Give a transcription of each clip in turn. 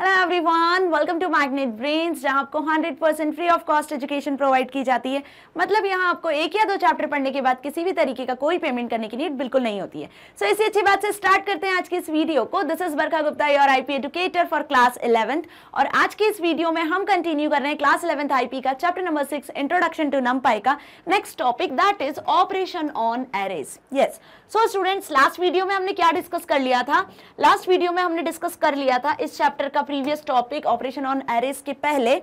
Hello everyone welcome to Magnet Brains जहां आपको 100 percent free of cost education provide की जाती है मतलब यहां आपको एक या दो चैप्टर पढ़ने के बाद किसी भी तरीके का कोई पेमेंट करने की नीड बिल्कुल नहीं होती है सो so, इसी अच्छी बात से स्टार्ट करते हैं आज की इस वीडियो को this is Barkha Gupta your I educator for class eleventh और आज की इस वीडियो में हम कंटिन्यू कर रहे हैं क्लास इलेवंथ आईपी का chapter number six introduction to NumPy का next topic that is operation on arrays yes so students last video में हमने क्या डिस्कस कर लिया था लास्ट वीडियो में हमने डिस्कस कर लिया था इस चैप्टर का previous topic operation on arrays के पहले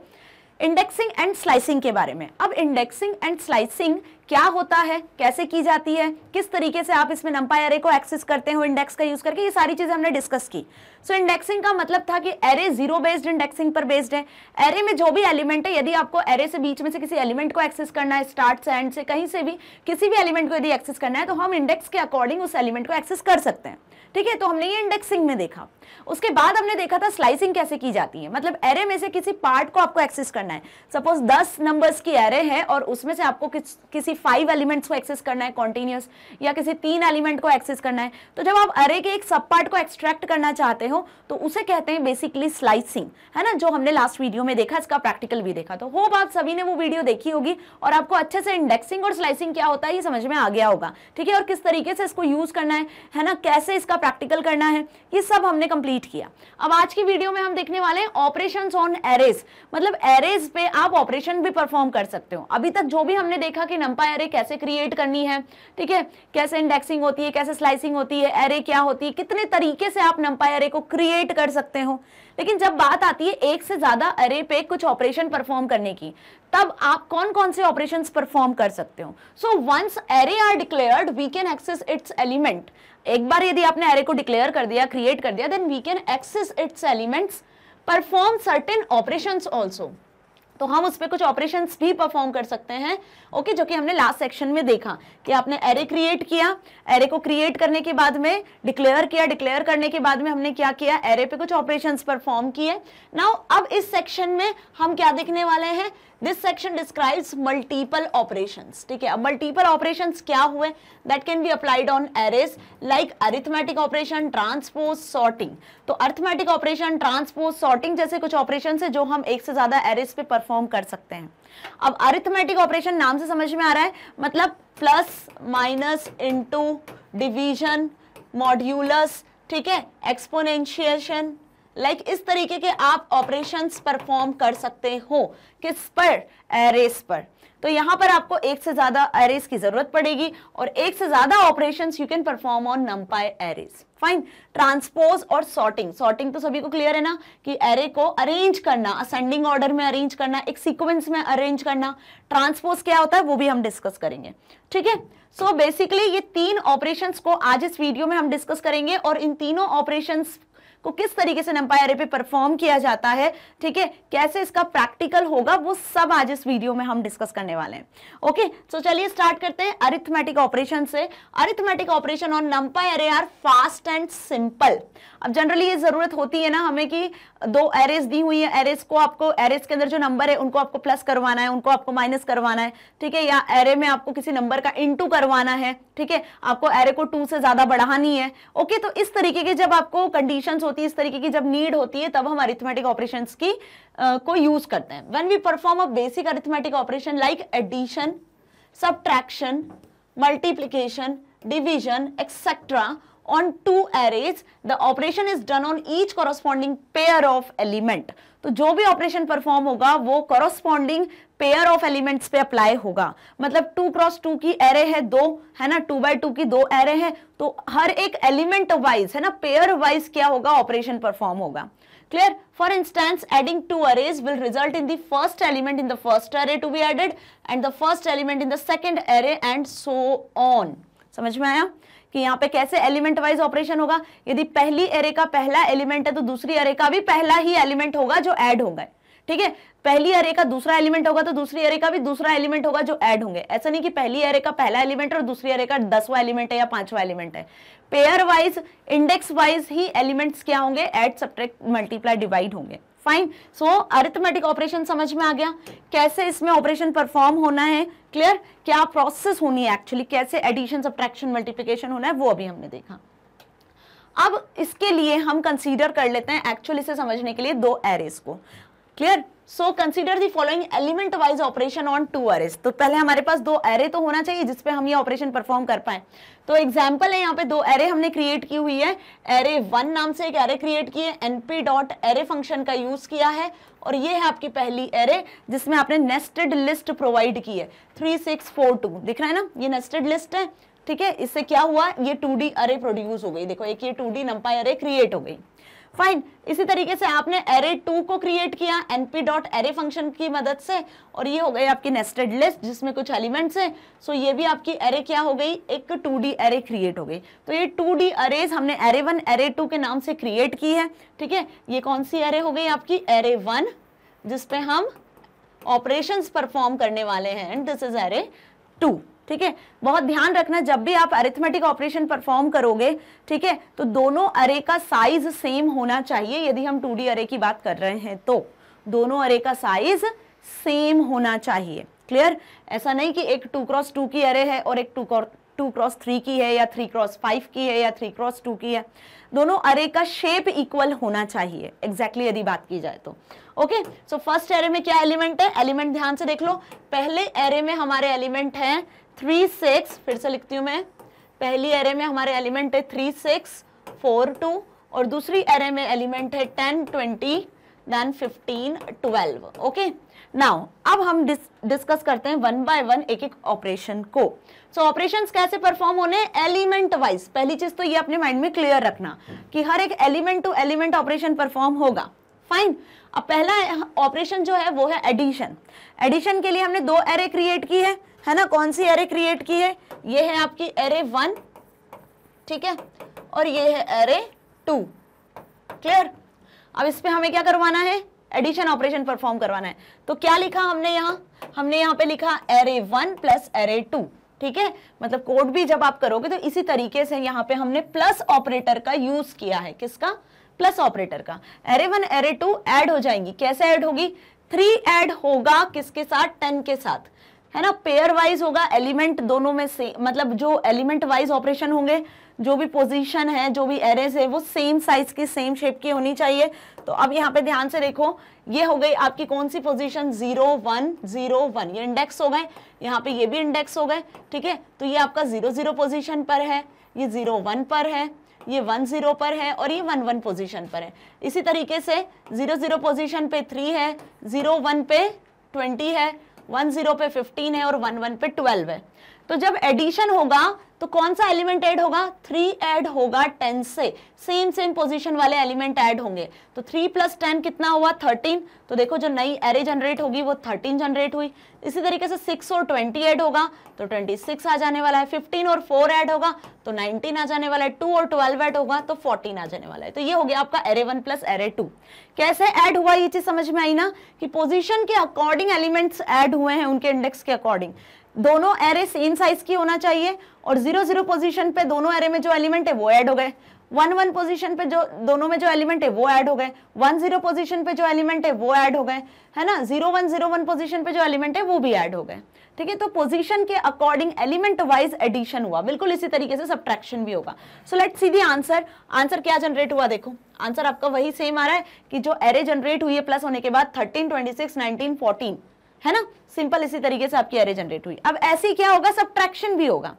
इंडेक्सिंग एंड स्लाइसिंग के बारे में अब इंडेक्सिंग एंड स्लाइसिंग क्या होता है कैसे की जाती है किस तरीके से आप इसमें नंपाई एरे को एक्सेस करते हो इंडेक्स का यूज करके ये सारी चीजें हमने डिस्कस की सो so, इंडेक्सिंग का मतलब था कि एरे जीरो बेस्ड इंडेक्सिंग पर बेस्ड है एरे में जो भी एलिमेंट है यदि आपको एरे से बीच में से किसी एलिमेंट को एक्सेस करना है स्टार्ट से एंड से कहीं से भी किसी भी एलिमेंट को यदि एक्सेस करना है तो हम इंडेक्स के अकॉर्डिंग उस एलिमेंट को एक्सेस कर सकते हैं ठीक है तो हमने ये इंडेक्सिंग में देखा उसके बाद हमने देखा था स्लाइसिंग कैसे की जाती है मतलब एरे में से किसी पार्ट को आपको एक्सेस करना है सपोज दस नंबर्स की एरे है और उसमें से आपको किस, किसी किसी फाइव एलिमेंट्स को एक्सेस करना है कॉन्टिन्यूस या किसी तीन एलिमेंट को एक्सेस करना है तो जब आप अरे के एक सब पार्ट को एक्सट्रैक्ट करना चाहते हो तो उसे कहते हैं बेसिकली स्लाइसिंग है ना जो हमने लास्ट वीडियो में देखा इसका प्रैक्टिकल भी देखा तो होप आप सभी ने वो वीडियो देखी होगी और आपको अच्छे से इंडेक्सिंग और स्लाइसिंग क्या होता है ये समझ में आ गया होगा ठीक है और किस तरीके से इसको यूज करना है है ना कैसे इसका प्रैक्टिकल करना है ये सब हमने कंप्लीट किया अब आज की वीडियो में हम देखने वाले हैं ऑपरेशन ऑन एरेज मतलब एरेज पे आप ऑपरेशन भी परफॉर्म कर सकते हो अभी तक जो भी हमने देखा कि नंपा बाय एरे कैसे क्रिएट करनी है ठीक है कैसे इंडेक्सिंग होती है कैसे स्लाइसिंग होती है एरे क्या होती है कितने तरीके से आप नम्पाई एरे को क्रिएट कर सकते हो लेकिन जब बात आती है एक से ज़्यादा एरे पे कुछ ऑपरेशन परफॉर्म करने की तब आप कौन कौन से ऑपरेशन परफॉर्म कर सकते हो so once array are declared we can access its element एक बार यदि आपने एरे को डिक्लेयर कर दिया क्रिएट कर दिया then we can access its elements perform certain operation also तो हम उस पर कुछ ऑपरेशन भी परफॉर्म कर सकते हैं ओके जो कि हमने लास्ट सेक्शन में देखा कि आपने एरे क्रिएट किया एरे को क्रिएट करने के बाद में डिक्लेयर किया डिक्लेयर करने के बाद में हमने क्या किया एरे पे कुछ ऑपरेशन परफॉर्म किए नाउ अब इस सेक्शन में हम क्या देखने वाले हैं this section describes multiple operations ठीक है मल्टीपल ऑपरेशंस क्या हुए that can be applied on arrays like arithmetic operation transpose sorting तो अर्थमेटिक ऑपरेशन ट्रांसपोज सॉर्टिंग जैसे कुछ ऑपरेशन है जो हम एक से ज्यादा एरेस पे परफॉर्म कर सकते हैं अब अरिथमेटिक ऑपरेशन नाम से समझ में आ रहा है मतलब plus minus into division modulus ठीक है एक्सपोनशियशन लाइक like इस तरीके के आप ऑपरेशंस परफॉर्म कर सकते हो किस पर एरेस पर तो यहां पर आपको एक से ज़्यादा एरेस की ज़रूरत पड़ेगी और एक से ज़्यादा operations you can perform on NumPy arrays fine transpose और सॉर्टिंग सॉर्टिंग तो सभी को क्लियर है ना कि एरे को अरेंज करना असेंडिंग ऑर्डर में अरेंज करना एक सीक्वेंस में अरेंज करना ट्रांसपोज क्या होता है वो भी हम डिस्कस करेंगे ठीक है सो बेसिकली ये तीन ऑपरेशंस को आज इस वीडियो में हम डिस्कस करेंगे और इन तीनों ऑपरेशंस को किस तरीके से एम्पायर पे परफॉर्म किया जाता है ठीक है कैसे इसका प्रैक्टिकल होगा वो सब आज इस वीडियो में हम डिस्कस करने वाले हैं ओके सो चलिए स्टार्ट करते हैं अरिथमेटिक ऑपरेशन से arithmetic operation on NumPy are fast and simple अब जनरली ये जरूरत होती है ना हमें कि दो एरेज दी हुई है एरेज को आपको एरेज के अंदर जो नंबर है उनको आपको प्लस करवाना है उनको आपको माइनस करवाना है ठीक है या एरे में आपको किसी नंबर का इंटू करवाना है ठीक है आपको एरे को टू से ज्यादा बढ़ानी है ओके तो इस तरीके के जब आपको कंडीशन होती होती है इस तरीके की जब नीड होती है तब हम अरिथमेटिक ऑपरेशन की आ, को यूज करते हैं when we perform a basic arithmetic operation like addition subtraction multiplication division etcetera on two arrays the operation is done on each corresponding pair of element तो जो भी ऑपरेशन परफॉर्म होगा वो corresponding pair of elements पे apply होगा मतलब two cross two की array है दो है ना टू बाई टू की दो एरे है तो हर एक एलिमेंट वाइज है ना पेयर वाइज क्या होगा ऑपरेशन परफॉर्म होगा clear for instance adding two arrays will result in the first element in the first array to be added and the first element in the second array and so on समझ में आया कि यहाँ पे कैसे element wise operation होगा यदि पहली एरे का पहला एलिमेंट है तो दूसरी एरे का भी पहला ही एलिमेंट होगा जो एड होगा ठीक है पहली एरे का दूसरा एलिमेंट होगा तो दूसरी एरे का भी दूसरा एलिमेंट होगा जो ऐड होंगे ऐसा नहीं कि पहली एरे का पहला एलिमेंट और दूसरी एरे का दसवा एलिमेंट है या पांचवा एलिमेंट है पेयर वाइज इंडेक्स वाइज ही एलिमेंट्स क्या होंगे एड सब्ट्रैक्ट मल्टीप्लाई डिवाइड होंगे फाइन सो अरिथमेटिक ऑपरेशन समझ में आ गया कैसे इसमें ऑपरेशन परफॉर्म होना है क्लियर क्या प्रोसेस होनी है एक्चुअली कैसे एडिशन सब्ट्रैक्शन मल्टीप्लीकेशन होना है वो अभी हमने देखा अब इसके लिए हम कंसीडर कर लेते हैं एक्चुअली से समझने के लिए दो एरेस को clear so consider the following element wise operation on two arrays तो पहले हमारे पास दो एरे तो होना चाहिए जिसपे हम ये ऑपरेशन परफॉर्म कर पाए तो एग्जाम्पल है यहाँ पे दो एरे हमने क्रिएट की हुई है एरे वन नाम से एक एरे क्रिएट किए एनपी डॉट एरे फंक्शन का यूज किया है और ये है आपकी पहली एरे जिसमें आपने नेस्टेड लिस्ट प्रोवाइड की है थ्री सिक्स फोर टू दिख रहा है ना ये नेस्टेड लिस्ट है ठीक है इससे क्या हुआ ये टू डी अरे प्रोड्यूस हो गई देखो एक ये टू डी नंपाई अरे क्रिएट हो गई फाइन इसी तरीके से आपने एरे टू को क्रिएट किया एनपी डॉट एरे फंक्शन की मदद से और ये हो गई आपकी नेस्टेड लिस्ट जिसमें कुछ एलिमेंट्स हैं सो ये भी आपकी एरे क्या हो गई एक टू डी एरे क्रिएट हो गई तो ये टू डी अरेज हमने एरे वन एरे टू के नाम से क्रिएट की है ठीक है ये कौन सी एरे हो गई आपकी एरे वन जिसपे हम ऑपरेशन परफॉर्म करने वाले हैं and this is array two ठीक है बहुत ध्यान रखना जब भी आप अरिथमेटिक ऑपरेशन परफॉर्म करोगे ठीक है तो दोनों अरे का साइज सेम होना चाहिए यदि हम टू अरे की बात कर रहे हैं तो दोनों अरे का साइज सेम होना चाहिए क्लियर ऐसा नहीं कि एक टू क्रॉस टू की अरे है और एक टू टू क्रॉस थ्री की है या थ्री क्रॉस फाइव की है या थ्री क्रॉस टू की है दोनों अरे का शेप इक्वल होना चाहिए एग्जैक्टली exactly यदि बात की जाए तो ओके सो फर्स्ट एरे में क्या एलिमेंट है एलिमेंट ध्यान से देख लो पहले एरे में हमारे एलिमेंट हैं थ्री सिक्स फिर से लिखती हूँ मैं पहली एरे में हमारे एलिमेंट है थ्री सिक्स फोर टू और दूसरी एरे में एलिमेंट है ten twenty then fifteen twelve okay now अब हम डिस्कस करते हैं वन बाय वन एक एक ऑपरेशन को सो so, ऑपरेशंस कैसे परफॉर्म होने एलिमेंट वाइज पहली चीज तो ये अपने माइंड में क्लियर रखना कि हर एक element to element operation perform होगा फाइन अब पहला ऑपरेशन जो है वो है एडिशन एडिशन के लिए हमने दो एरे क्रिएट की है है ना कौन सी एरे क्रिएट की है ये है आपकी एरे वन ठीक है और ये है एरे टू क्लियर अब इस पर हमें क्या करवाना है एडिशन ऑपरेशन परफॉर्म करवाना है तो क्या लिखा हमने यहां हमने यहाँ पे लिखा array one plus array two ठीक है मतलब कोड भी जब आप करोगे तो इसी तरीके से यहाँ पे हमने प्लस ऑपरेटर का यूज किया है किसका प्लस ऑपरेटर का array one array two add हो जाएंगी कैसे एड होगी थ्री एड होगा किसके साथ टेन के साथ है ना पेयर वाइज होगा एलिमेंट दोनों में से मतलब जो एलिमेंट वाइज ऑपरेशन होंगे जो भी पोजीशन है जो भी एरेज है वो सेम साइज की सेम शेप की होनी चाहिए तो अब यहाँ पे ध्यान से देखो ये हो गई आपकी कौन सी position zero one zero one ये इंडेक्स हो गए यहाँ पे ये भी इंडेक्स हो गए ठीक है तो ये आपका जीरो जीरो पोजिशन पर है ये जीरो वन पर है ये वन जीरो पर है और ये वन वन पोजिशन पर है इसी तरीके से जीरो जीरो पोजिशन पे थ्री है जीरो वन पे ट्वेंटी है वन जीरो पे फिफ्टीन है और वन वन पे ट्वेल्व है तो जब एडिशन होगा तो कौन सा एलिमेंट ऐड होगा थ्री ऐड होगा टेन से सेम सेम पोजीशन वाले एलिमेंट ऐड होंगे तो थ्री प्लस टेन कितना हुआ थर्टीन तो देखो जो नई एरे जनरेट होगी वो थर्टीन जनरेट हुई इसी तरीके से सिक्स और ट्वेंटी ऐड होगा तो ट्वेंटी सिक्स आ जाने वाला है फिफ्टीन और फोर ऐड होगा तो नाइनटीन आ जाने वाला है टू और ट्वेल्व ऐड होगा तो फोर्टीन आ जाने वाला है तो ये हो गया आपका array one plus array two कैसे ऐड हुआ ये चीज समझ में आई ना कि पोजिशन के अकॉर्डिंग एलिमेंट्स एड हुए हैं उनके इंडेक्स के अकॉर्डिंग दोनों एरे सेम साइज की होना चाहिए और जीरो जीरो पोजिशन पे दोनों एरे में जो एलिमेंट है वो एड हो गए वन वन पोजिशन पे जो दोनों में जो एलिमेंट है वो ऐड हो गए वन जीरो पोजिशन पे जो एलिमेंट है वो ऐड हो गए है ना zero one zero one position पे जो एलिमेंट है वो भी ऐड हो गए ठीक है तो पोजिशन के अकॉर्डिंग एलिमेंट वाइज एडिशन हुआ बिल्कुल इसी तरीके से सब्ट्रैक्शन भी होगा so let see the answer answer क्या जनरेट हुआ देखो आंसर आपका वही सेम आ रहा है कि जो एरे जनरेट हुई है प्लस होने के बाद thirteen twenty six nineteen fourteen है ना सिंपल इसी तरीके से आपकी एरे जनरेट हुई अब ऐसे क्या होगा सब भी होगा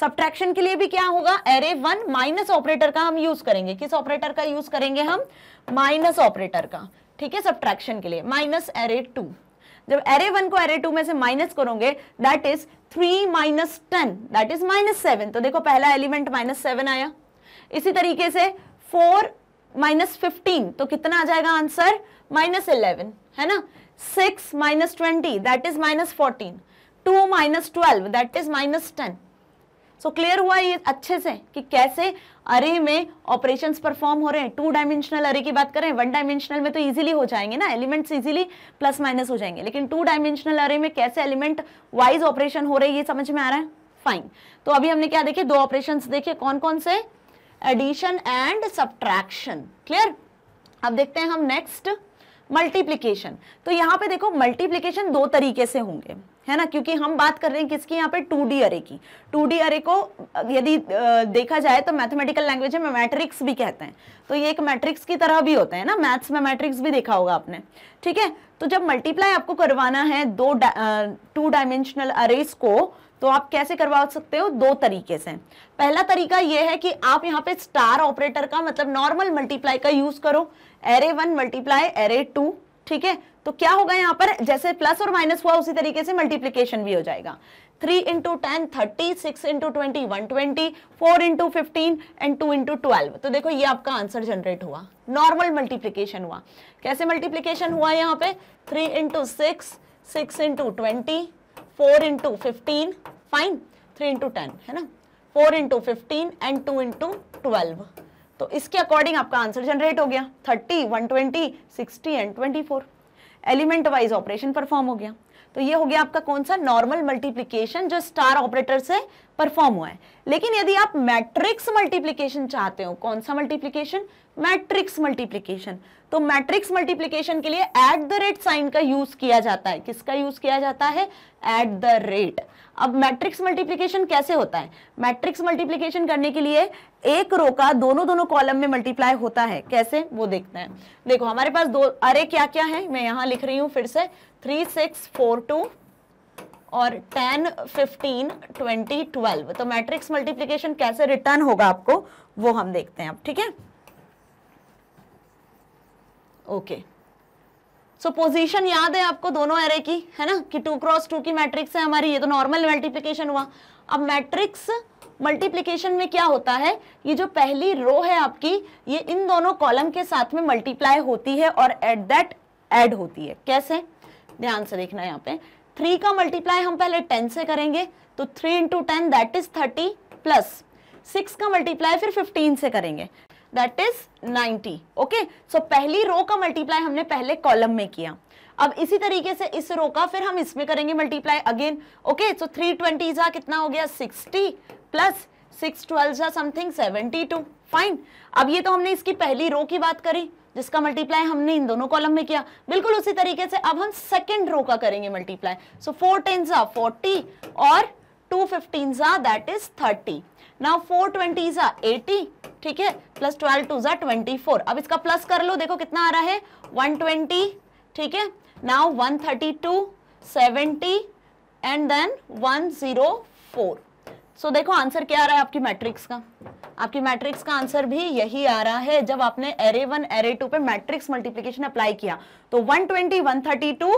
सब्ट्रैक्शन के लिए भी क्या होगा एरे वन माइनस ऑपरेटर का हम यूज करेंगे किस ऑपरेटर का यूज करेंगे हम माइनस ऑपरेटर का ठीक है सब्ट्रैक्शन के लिए माइनस एरे टू जब एरे वन को एरे टू में से माइनस करोगे that is three minus ten that is minus seven तो देखो पहला एलिमेंट माइनस सेवन आया इसी तरीके से फोर माइनस फिफ्टीन तो कितना आ जाएगा आंसर माइनस इलेवन है ना six minus twenty that is minus fourteen two minus twelve that is minus ten so clear हुआ ये अच्छे से कि कैसे अरे में ऑपरेशन परफॉर्म हो रहे हैं टू डायमेंशनल अरे की बात करें वन डायमेंशनल में तो इजीली हो जाएंगे ना एलिमेंट्स इजीली प्लस माइनस हो जाएंगे लेकिन टू डायमेंशनल अरे में कैसे एलिमेंट वाइज ऑपरेशन हो रहे हैं ये समझ में आ रहा है फाइन तो अभी हमने क्या देखे दो ऑपरेशन देखे कौन कौन से एडिशन एंड सब्ट्रैक्शन क्लियर अब देखते हैं हम नेक्स्ट मल्टीप्लीकेशन तो यहाँ पे देखो मल्टीप्लीकेशन दो तरीके से होंगे है ना क्योंकि हम बात कर रहे हैं किसकी यहाँ पे टू डी अरे की टू डी अरे को यदि देखा जाए तो मैथमेटिकल लैंग्वेज में मैट्रिक्स भी कहते हैं तो ये एक मैट्रिक्स की तरह भी होते हैं ना मैथ्स में मैट्रिक्स भी देखा होगा आपने ठीक है तो जब मल्टीप्लाई आपको करवाना है दो टू डायमेंशनल अरेज को तो आप कैसे करवा सकते हो दो तरीके से पहला तरीका यह है कि आप यहाँ पे स्टार ऑपरेटर का मतलब नॉर्मल मल्टीप्लाई का यूज करो array one multiply array two ठीक है तो क्या होगा यहाँ पर जैसे प्लस और माइनस हुआ उसी तरीके से मल्टीप्लीकेशन भी हो जाएगा three into ten thirty six into twenty one twenty four into fifteen and two into twelve तो देखो ये आपका आंसर जनरेट हुआ नॉर्मल मल्टीप्लीकेशन हुआ कैसे मल्टीप्लीकेशन हुआ यहाँ पे three into six six into twenty four into fifteen fine three into ten है ना four into fifteen and two into twelve तो इसके अकॉर्डिंग आपका आंसर जनरेट हो गया 30, 120, 60 and 24 element wise operation perform हो गया तो ये हो गया आपका कौन सा नॉर्मल मल्टीप्लीकेशन जो स्टार ऑपरेटर से परफॉर्म हुआ है लेकिन यदि आप मैट्रिक्स मल्टीप्लीकेशन चाहते हो कौन सा मल्टीप्लीकेशन मैट्रिक्स मल्टीप्लीकेशन तो मैट्रिक्स मल्टीप्लीकेशन के लिए एट द रेट साइन का यूज किया जाता है किसका यूज किया जाता है एट द रेट अब मैट्रिक्स मल्टीप्लीकेशन कैसे होता है मैट्रिक्स मल्टीप्लीकेशन करने के लिए एक रो का दोनों दोनों कॉलम में मल्टीप्लाई होता है कैसे वो देखते हैं देखो हमारे पास दो अरे क्या क्या है मैं यहां लिख रही हूँ फिर से थ्री सिक्स फोर टू और टेन फिफ्टीन ट्वेंटी ट्वेल्व तो मैट्रिक्स मल्टीप्लीकेशन कैसे रिटर्न होगा आपको वो हम देखते हैं अब ठीक है ओके okay. सो पोजीशन याद है आपको दोनों एरे की है ना कि टू क्रॉस टू की मैट्रिक्स है हमारी ये तो नॉर्मल मल्टीप्लीकेशन हुआ अब मैट्रिक्स मल्टीप्लीकेशन में क्या होता है ये जो पहली रो है आपकी ये इन दोनों कॉलम के साथ में मल्टीप्लाई होती है और एट दैट एड होती है कैसे ध्यान से देखना यहाँ पे थ्री का मल्टीप्लाई हम पहले टेन से करेंगे तो three into ten that is thirty plus six का मल्टीप्लाई फिर फिफ्टीन से करेंगे दैट इज 90 ओके सो पहली रो का मल्टीप्लाई हमने पहले कॉलम में किया अब इसी तरीके से इस रो का फिर हम इसमें करेंगे multiply again okay so three twenty जा कितना हो गया सिक्सटी प्लस सिक्स ट्वेल्व जा समथिंग सेवेंटी टू फाइन अब ये तो हमने इसकी पहली रो की बात करी जिसका मल्टीप्लाई हमने इन दोनों कॉलम में किया बिल्कुल उसी तरीके से अब हम सेकेंड रो का करेंगे मल्टीप्लाई सो फोर टेन जा फोर्टी और टू फिफ्टीन जा that is thirty now four twenty सा एटी ठीक है प्लस ट्वेल्व टू सा ट्वेंटी फोर अब इसका प्लस कर लो देखो कितना आ रहा है वन ट्वेंटी ठीक है now one thirty two seventy and then one zero four सो देखो आंसर क्या आ रहा है आपकी मैट्रिक्स का आपकी मैट्रिक्स का आंसर भी यही आ रहा है जब आपने एरे वन एरे टू पे मैट्रिक्स मल्टीप्लीकेशन अप्लाई किया तो 120 132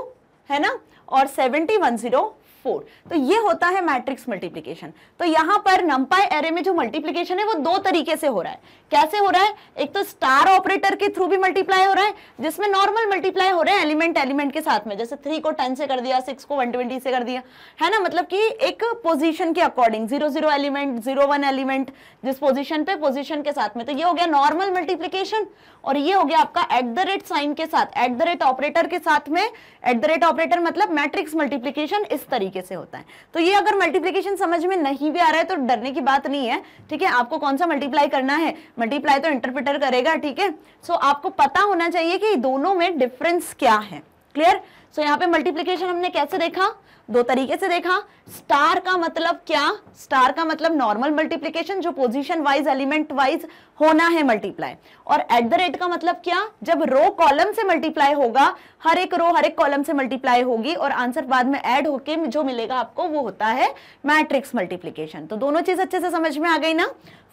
है ना और 70 10 फोर तो ये होता है मैट्रिक्स मल्टीप्लीकेशन तो यहां पर नंपाई एरे में जो मल्टीप्लीकेशन है वो दो तरीके से हो रहा है कैसे हो रहा है एक तो स्टार ऑपरेटर के थ्रू भी मल्टीप्लाई हो रहा है जिसमें नॉर्मल मल्टीप्लाई हो रहे हैं एलिमेंट एलिमेंट के साथ में जैसे थ्री को टेन से कर दिया सिक्स को वन ट्वेंटी से कर दिया है ना मतलब कि एक पोजिशन के according zero zero element zero one element जिस पोजिशन पे पोजिशन के साथ में तो ये हो गया नॉर्मल मल्टीप्लीकेशन और ये हो गया आपका एट द रेट साइन के साथ एट द रेट ऑपरेटर के साथ में एट द रेट ऑपरेटर मतलब मैट्रिक्स मल्टीप्लीकेशन इस तरीके तरीके से होता है तो ये अगर मल्टीप्लीकेशन समझ में नहीं भी आ रहा है तो डरने की बात नहीं है ठीक है आपको कौन सा मल्टीप्लाई करना है मल्टीप्लाई तो इंटरप्रिटर करेगा ठीक है सो आपको पता होना चाहिए कि दोनों में डिफरेंस क्या है क्लियर सो यहाँ पे मल्टीप्लीकेशन हमने कैसे देखा दो तरीके से देखा स्टार का मतलब क्या स्टार का मतलब नॉर्मल मल्टीप्लीकेशन जो पोजीशन वाइज एलिमेंट वाइज होना है मल्टीप्लाई और एट द रेट का मतलब क्या जब रो कॉलम से मल्टीप्लाई होगा हर एक रो हर एक कॉलम से मल्टीप्लाई होगी और आंसर बाद में एड होके जो मिलेगा आपको वो होता है मैट्रिक्स मल्टीप्लीकेशन तो दोनों चीज अच्छे से समझ में आ गई ना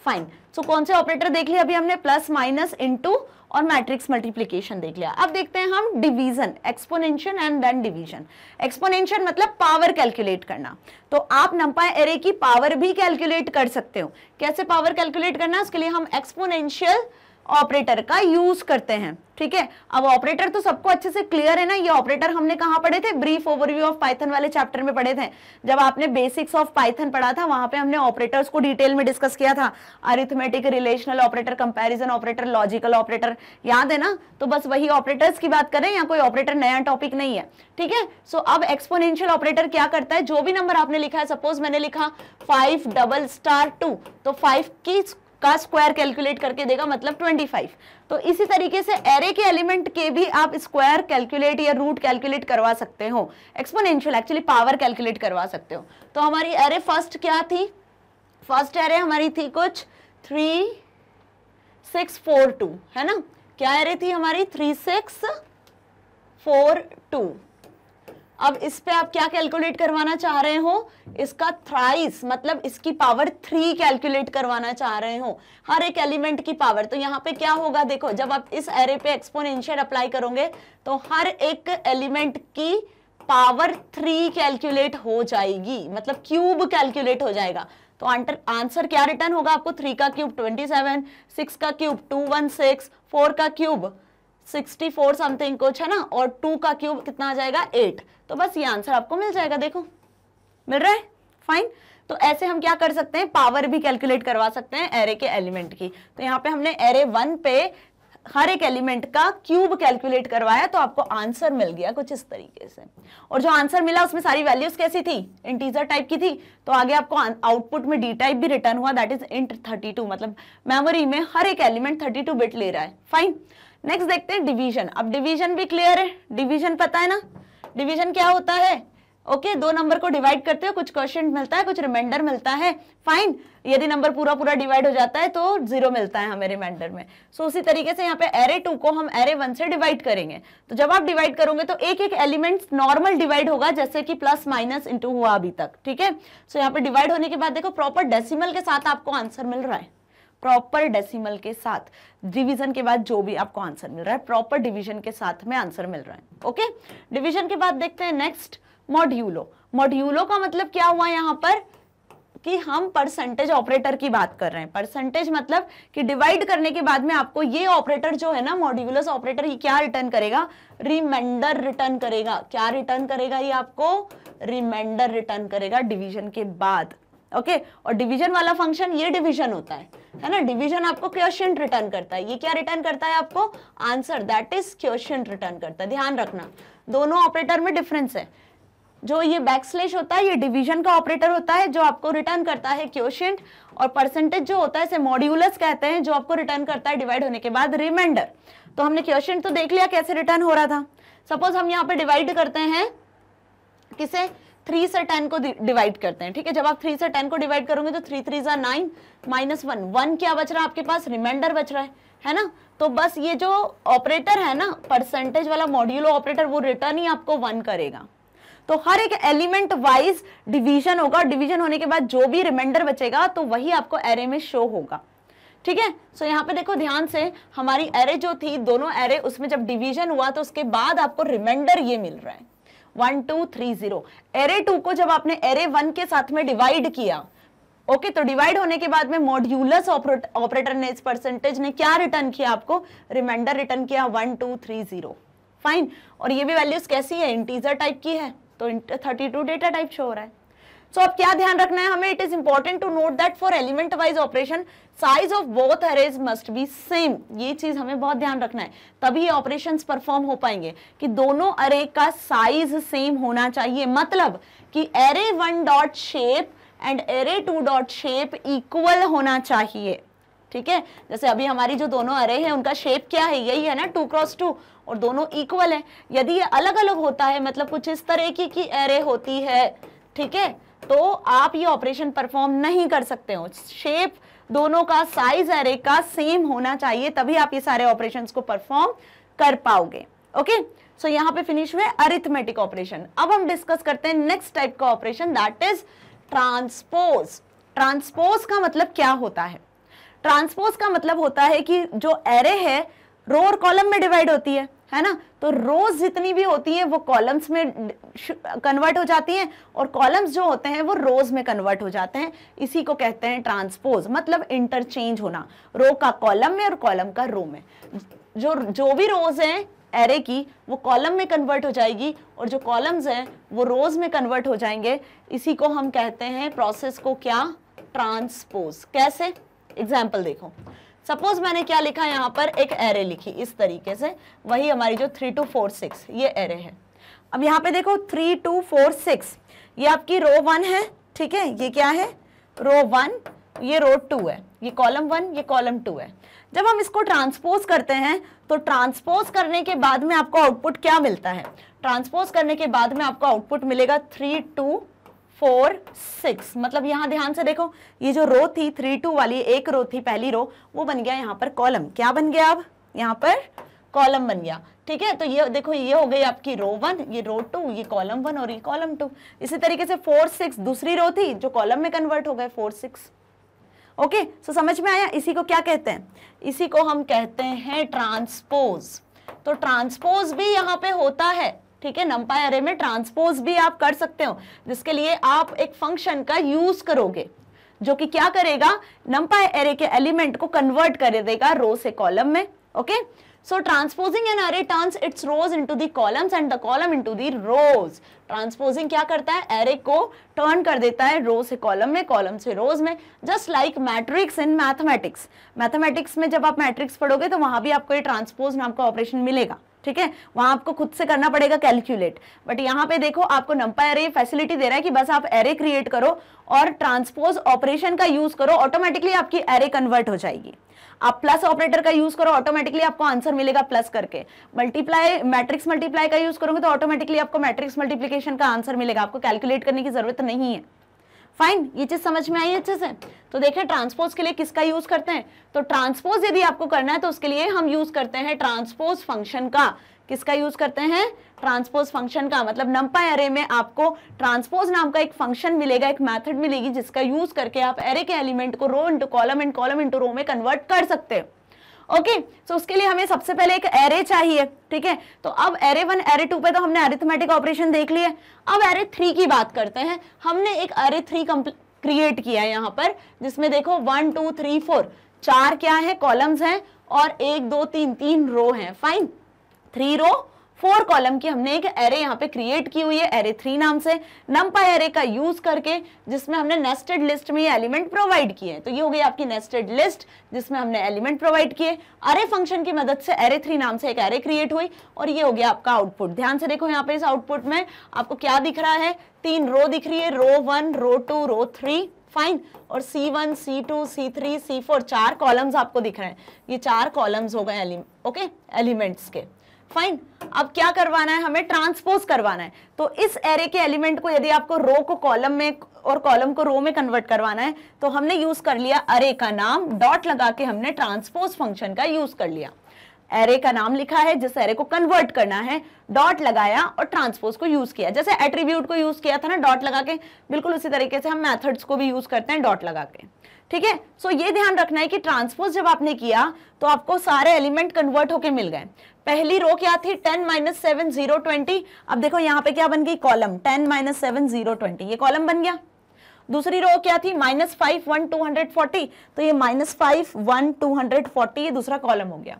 फाइन सो कौन से ऑपरेटर देख लिया अभी हमने प्लस माइनस इंटू और मैट्रिक्स मल्टीप्लीकेशन देख लिया अब देखते हैं हम division exponential and then division exponential मतलब पावर कैलकुलेट करना तो आप नंपाई एरे की पावर भी कैलकुलेट कर सकते हो कैसे पावर कैलकुलेट करना उसके लिए हम एक्सपोनेंशियल ऑपरेटर का यूज करते हैं ठीक है अब ऑपरेटर तो सबको अच्छे से क्लियर है ना ये ऑपरेटर हमने कहा पढ़े थे ब्रीफ ओवरव्यू ऑफ पाइथन वाले चैप्टर में पढ़े थे जब आपने बेसिक्स ऑफ पाइथन पढ़ा था वहां पे हमने ऑपरेटर्स को डिटेल में डिस्कस किया था arithmetic relational operator comparison operator logical operator याद है ना तो बस वही ऑपरेटर्स की बात करें या कोई ऑपरेटर नया टॉपिक नहीं है ठीक है सो अब एक्सपोनेंशियल ऑपरेटर क्या करता है जो भी नंबर आपने लिखा है सपोज मैंने लिखा फाइव डबल स्टार टू तो फाइव की का स्क्वायर कैलकुलेट करके देगा मतलब 25 तो इसी तरीके से एरे के एलिमेंट के भी आप स्क्वायर कैलकुलेट या रूट कैलकुलेट करवा सकते हो एक्सपोनेंशियल एक्चुअली पावर कैलकुलेट करवा सकते हो तो हमारी एरे फर्स्ट क्या थी फर्स्ट एरे हमारी थी कुछ थ्री सिक्स फोर टू है ना क्या एरे थी हमारी थ्री सिक्स फोर टू अब इस पे आप क्या कैलकुलेट करवाना चाह रहे हो इसका थ्राइस मतलब इसकी पावर थ्री कैलकुलेट करवाना चाह रहे हो हर एक एलिमेंट की पावर तो यहाँ पे क्या होगा देखो जब आप इस एरे पे एक्सपोनेंशियल अप्लाई करोगे तो हर एक एलिमेंट की पावर थ्री कैलकुलेट हो जाएगी मतलब क्यूब कैलकुलेट हो जाएगा तो आंसर आंसर क्या रिटर्न होगा आपको थ्री का क्यूब ट्वेंटी सेवन सिक्स का cube two one six four का क्यूब सिक्सटी फोर समथिंग कुछ है ना और टू का क्यूब कितना आ जाएगा एट तो बस ये आंसर आपको मिल जाएगा देखो मिल रहा है फाइन तो ऐसे हम क्या कर सकते हैं पावर भी कैलकुलेट करवा सकते हैं एरे के एलिमेंट की तो यहाँ पे हमने एरे वन पे हर एक एलिमेंट का क्यूब कैलकुलेट करवाया तो आपको आंसर मिल गया कुछ इस तरीके से और जो आंसर मिला उसमें सारी वैल्यूज कैसी थी इंटीजर टाइप की थी तो आगे आपको आउटपुट में डी टाइप भी रिटर्न हुआ दैट इज इंट टू मतलब मेमोरी में हर एक एलिमेंट टू बिट ले रहा है फाइन नेक्स्ट देखते हैं डिवीजन अब डिवीजन भी क्लियर है डिवीजन पता है ना डिवीजन क्या होता है ओके okay, दो नंबर को डिवाइड करते हो कुछ क्वेश्चन मिलता है कुछ रिमाइंडर मिलता है फाइन यदि नंबर पूरा पूरा डिवाइड हो जाता है तो जीरो मिलता है हमें रिमाइंडर में सो so, उसी तरीके से यहाँ पे एरे टू को हम एरे वन से डिवाइड करेंगे तो जब आप डिवाइड करोगे तो एक एक एलिमेंट नॉर्मल डिवाइड होगा जैसे कि प्लस माइनस इंटू हुआ अभी तक ठीक है सो so, यहाँ पे डिवाइड होने के बाद देखो प्रॉपर डेसिमल के साथ आपको आंसर मिल रहा है प्रॉपर डेसिमल के साथ डिवीजन के बाद जो भी आपको आंसर मिल रहा है प्रॉपर डिवीजन के साथ में आंसर मिल रहा है ओके डिवीजन के बाद देखते हैं नेक्स्ट मॉड्यूलो मॉड्यूलो का मतलब क्या हुआ यहां पर कि हम परसेंटेज ऑपरेटर की बात कर रहे हैं परसेंटेज मतलब कि डिवाइड करने के बाद में आपको ये ऑपरेटर जो है ना मॉड्यूलस ऑपरेटर ये क्या रिटर्न करेगा रिमाइंडर रिटर्न करेगा क्या रिटर्न करेगा ये आपको रिमाइंडर रिटर्न करेगा डिवीजन के बाद ओके और डिवीजन वाला फंक्शन ये डिवीजन होता है है ना डिवीजन आपको क्वेश्चन रिटर्न करता है ये क्या रिटर्न करता है आपको answer that is question return करता है ध्यान रखना दोनों ऑपरेटर में डिफरेंस है जो ये बैक स्लेश होता है ये डिवीजन का ऑपरेटर होता है जो आपको रिटर्न करता है क्वेश्चन और परसेंटेज जो होता है इसे मॉड्यूलस कहते हैं जो आपको रिटर्न करता है डिवाइड होने के बाद रिमाइंडर तो हमने क्वेश्चन तो देख लिया कैसे रिटर्न हो रहा था सपोज हम यहाँ पे डिवाइड करते हैं किसे थ्री से टेन को डिवाइड करते हैं ठीक है जब आप थ्री से टेन को डिवाइड करोगे तो थ्री थ्री ज़ा नाइन माइनस वन वन क्या बच रहा है आपके पास रिमाइंडर बच रहा है है ना तो बस ये जो ऑपरेटर है ना परसेंटेज वाला मॉड्यूलो ऑपरेटर वो रिटर्न ही आपको वन करेगा तो हर एक एलिमेंट वाइज डिवीजन होगा डिवीजन होने के बाद जो भी रिमाइंडर बचेगा तो वही आपको एरे में शो होगा ठीक है सो यहाँ पे देखो ध्यान से हमारी एरे जो थी दोनों एरे उसमें जब डिवीजन हुआ तो उसके बाद आपको रिमाइंडर ये मिल रहा है one two three zero array two को जब आपने एरे वन के साथ में डिवाइड किया ओके तो डिवाइड होने के बाद में मॉड्यूलस ऑपरेटर ने इस परसेंटेज ने क्या रिटर्न किया आपको रिमाइंडर रिटर्न किया one two three zero fine और ये भी वैल्यूज कैसी है इंटीजर टाइप की है तो thirty two data type show हो रहा है सो so, अब क्या ध्यान रखना है हमें it is important to note that for element wise operation size of both arrays must be same ये चीज हमें बहुत ध्यान रखना है तभी ये ऑपरेशन परफॉर्म हो पाएंगे कि दोनों अरे का साइज सेम होना चाहिए मतलब कि array one dot shape and array two dot shape equal होना चाहिए ठीक है जैसे अभी हमारी जो दोनों अरे हैं उनका शेप क्या है यही है ना टू क्रॉस टू और दोनों इक्वल है यदि ये अलग अलग होता है मतलब कुछ इस तरह की, की एरे होती है ठीक है तो आप ये ऑपरेशन परफॉर्म नहीं कर सकते हो शेप दोनों का साइज एरे का सेम होना चाहिए तभी आप ये सारे ऑपरेशन को परफॉर्म कर पाओगे ओके सो यहाँ पे फिनिश हुए अरिथमेटिक ऑपरेशन अब हम डिस्कस करते हैं नेक्स्ट टाइप का operation that is transpose transpose का मतलब क्या होता है ट्रांसपोज का मतलब होता है कि जो एरे है रो और कॉलम में डिवाइड होती है है ना तो रोज जितनी भी होती हैं वो कॉलम्स में कन्वर्ट हो जाती हैं और कॉलम्स जो होते हैं वो रोज में कन्वर्ट हो जाते हैं इसी को कहते हैं ट्रांसपोज मतलब इंटरचेंज होना रो का कॉलम में और कॉलम का रो में जो जो भी रोज हैं एरे की वो कॉलम में कन्वर्ट हो जाएगी और जो कॉलम्स हैं वो रोज में कन्वर्ट हो जाएंगे इसी को हम कहते हैं प्रोसेस को क्या ट्रांसपोज कैसे एग्जाम्पल देखो सपोज मैंने क्या लिखा यहाँ पर एक एरे लिखी इस तरीके से वही हमारी जो थ्री टू फोर सिक्स ये एरे है अब यहाँ पे देखो थ्री टू फोर सिक्स ये आपकी रो वन है ठीक है ये क्या है रो वन ये रो टू है ये कॉलम वन ये कॉलम टू है जब हम इसको ट्रांसपोज करते हैं तो ट्रांसपोज करने के बाद में आपको आउटपुट क्या मिलता है ट्रांसपोज करने के बाद में आपको आउटपुट मिलेगा थ्री टू फोर सिक्स मतलब यहां ध्यान से देखो ये जो रो थी थ्री टू वाली एक रो थी पहली रो वो बन गया यहाँ पर कॉलम क्या बन गया अब यहां पर कॉलम बन गया ठीक है तो ये देखो ये हो गई आपकी रो वन ये रो टू ये कॉलम वन और ये कॉलम टू इसी तरीके से फोर सिक्स दूसरी रो थी जो कॉलम में कन्वर्ट हो गए फोर सिक्स ओके सो समझ में आया इसी को क्या कहते हैं इसी को हम कहते हैं ट्रांसपोज तो ट्रांसपोज भी यहाँ पे होता है ठीक है नंपाई अरे में ट्रांसपोज भी आप कर सकते हो जिसके लिए आप एक फंक्शन का यूज करोगे जो कि क्या करेगा नंपा एरे के एलिमेंट को कन्वर्ट कर देगा रो से कॉलम में okay so transposing an array turns its rows into to columns and the column into to rows transposing क्या करता है एरे को टर्न कर देता है रो से कॉलम में कॉलम से रोज में just like matrix in mathematics mathematics में जब आप मैट्रिक्स पढ़ोगे तो वहां भी आपको ट्रांसपोज नाम का ऑपरेशन मिलेगा ठीक है वहां आपको खुद से करना पड़ेगा कैलकुलेट बट यहाँ पे देखो आपको नंपा एरे फैसिलिटी दे रहा है कि बस आप एरे क्रिएट करो और ट्रांसपोज ऑपरेशन का यूज करो ऑटोमेटिकली आपकी एरे कन्वर्ट हो जाएगी आप प्लस ऑपरेटर का यूज करो ऑटोमेटिकली आपको आंसर मिलेगा प्लस करके मल्टीप्लाई मैट्रिक्स मल्टीप्लाई का यूज करोगे तो ऑटोमेटिकली आपको मैट्रिक्स मल्टीप्लीकेशन का आंसर मिलेगा आपको कैलकुलेट करने की जरूरत नहीं है फाइन ये चीज समझ में आई अच्छे से तो देखें ट्रांसपोज के लिए किसका यूज करते हैं तो ट्रांसपोज यदि आपको करना है तो उसके लिए हम यूज करते हैं ट्रांसपोज फंक्शन का किसका यूज करते हैं ट्रांसपोज फंक्शन का मतलब नंपाई एरे में आपको ट्रांसपोज नाम का एक फंक्शन मिलेगा एक मेथड मिलेगी जिसका यूज करके आप एरे के एलिमेंट को row into column and column into row में कन्वर्ट कर सकते हैं ओके okay, सो so उसके लिए हमें सबसे पहले एक एरे चाहिए ठीक है तो अब एरे वन एरे टू पे तो हमने एरिथमेटिक ऑपरेशन देख लिए अब एरे थ्री की बात करते हैं हमने एक एरे थ्री क्रिएट किया है यहाँ पर जिसमें देखो वन टू थ्री फोर चार क्या है कॉलम्स हैं और एक दो तीन तीन रो हैं fine three row four column की हमने एक एरे यहाँ पे क्रिएट की हुई है एरे थ्री नाम से नंपा एरे का यूज करके जिसमें हमने नेस्टेड लिस्ट में ये एलिमेंट प्रोवाइड किए हैं तो ये हो गई आपकी नेस्टेड लिस्ट जिसमें हमने एलिमेंट प्रोवाइड किए अरे फंक्शन की मदद से एरे थ्री नाम से एक एरे क्रिएट हुई और ये हो गया आपका आउटपुट ध्यान से देखो यहाँ पे इस आउटपुट में आपको क्या दिख रहा है तीन रो दिख रही है row one row two row three fine और C one C two C three C four चार कॉलम्स आपको दिख रहे हैं ये चार कॉलम्स हो गए ओके एलिमेंट्स के फाइन अब क्या करवाना है हमें ट्रांसपोज करवाना है तो इस एरे के एलिमेंट को यदि आपको रो को कॉलम में और कॉलम को रो में कन्वर्ट करवाना है तो हमने यूज कर लिया अरे का नाम डॉट लगा के हमने ट्रांसपोज फंक्शन का यूज कर लिया एरे का नाम लिखा है जिस एरे को कन्वर्ट करना है डॉट लगाया और ट्रांसपोज को यूज किया जैसे एट्रीब्यूट को यूज किया था ना डॉट लगा के बिल्कुल उसी तरीके से हम मैथड्स को भी यूज करते हैं डॉट लगा के ठीक है सो ये ध्यान रखना है कि ट्रांसपोज जब आपने किया तो आपको सारे एलिमेंट कन्वर्ट होके मिल गए पहली रो क्या थी ten minus seven zero twenty अब देखो यहाँ पे क्या बन गई column ten minus seven zero twenty ये कॉलम बन गया दूसरी रो क्या थी minus five one two hundred forty तो ये minus five one two hundred forty ये दूसरा कॉलम हो गया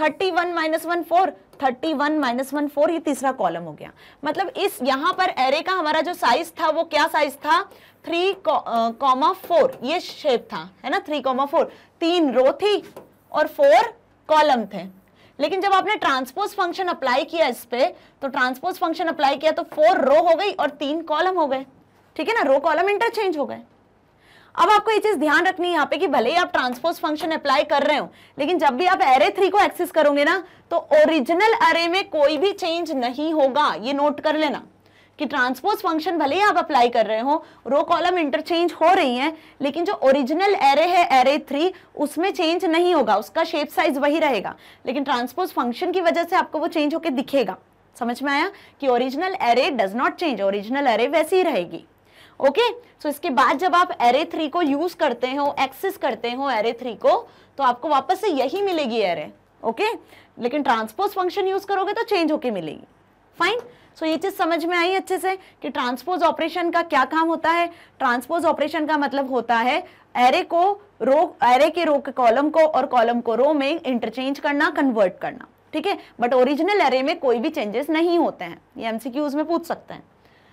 thirty one minus one four thirty one minus one four ये तीसरा कॉलम हो गया मतलब इस यहाँ पर एरे का हमारा जो साइज था वो क्या साइज था थ्री कॉमा फोर ये शेप था है ना थ्री कॉमा फोर तीन रो थी और फोर कॉलम थे लेकिन जब आपने ट्रांसपोज फंक्शन अप्लाई किया इस पे तो ट्रांसपोज फंक्शन अप्लाई किया तो फोर रो हो गई और तीन कॉलम हो गए ठीक है ना रो कॉलम इंटरचेंज हो गए अब आपको ये चीज ध्यान रखनी है यहाँ पे कि भले ही आप ट्रांसपोज फंक्शन अप्लाई कर रहे हो लेकिन जब भी आप एरे थ्री को एक्सेस करोगे ना तो ओरिजिनल एरे में कोई भी चेंज नहीं होगा ये नोट कर लेना कि ट्रांसपोज फंक्शन भले ही आप अप्लाई कर रहे हो रो कॉलम इंटरचेंज हो रही है लेकिन जो ओरिजिनल एरे है एरे थ्री उसमें चेंज नहीं होगा उसका शेप साइज वही रहेगा लेकिन ट्रांसपोज फंक्शन की वजह से आपको वो चेंज होकर दिखेगा समझ में आया कि original array does not change original array वैसी ही रहेगी ओके okay? सो so, इसके बाद जब आप एरे थ्री को यूज करते हो एक्सेस करते हो एरे थ्री को तो आपको वापस से यही मिलेगी एरे ओके okay? लेकिन ट्रांसपोज फंक्शन यूज करोगे तो चेंज होके मिलेगी फाइन सो so, ये चीज़ समझ में आई अच्छे से कि ट्रांसपोज ऑपरेशन का क्या काम होता है ट्रांसपोज ऑपरेशन का मतलब होता है एरे को रो एरे के रो के कॉलम को और कॉलम को रो में इंटरचेंज करना कन्वर्ट करना ठीक है बट ओरिजिनल एरे में कोई भी चेंजेस नहीं होते हैं ये एमसीक्यूज में पूछ सकते हैं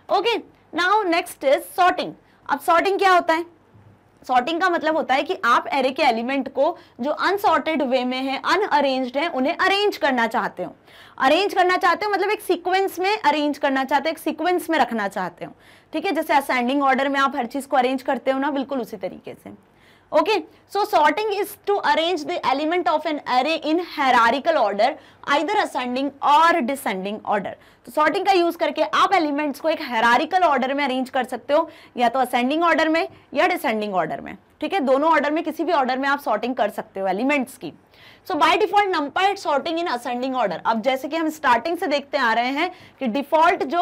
okay okay? Now next is sorting अब सॉर्टिंग क्या होता है सॉर्टिंग का मतलब होता है कि आप एरे के एलिमेंट को जो अनसॉर्टेड वे में है अनअरेंज है उन्हें अरेंज करना चाहते हो अरेंज करना चाहते हो मतलब एक सीक्वेंस में अरेंज करना चाहते हो एक सीक्वेंस में रखना चाहते हो ठीक है जैसे असेंडिंग ऑर्डर में आप हर चीज़ को अरेंज करते हो ना बिल्कुल उसी तरीके से okay so sorting is to arrange the element of an array in hierarchical order either ascending or descending order तो सॉर्टिंग का यूज करके आप एलिमेंट्स को एक हेरारिकल ऑर्डर में अरेंज कर सकते हो या तो असेंडिंग ऑर्डर में या डिसेंडिंग ऑर्डर में ठीक है दोनों ऑर्डर में किसी भी ऑर्डर में आप सॉर्टिंग कर सकते हो एलिमेंट्स की so by default NumPy it sorting in ascending order अब जैसे कि हम स्टार्टिंग से देखते आ रहे हैं कि डिफॉल्ट जो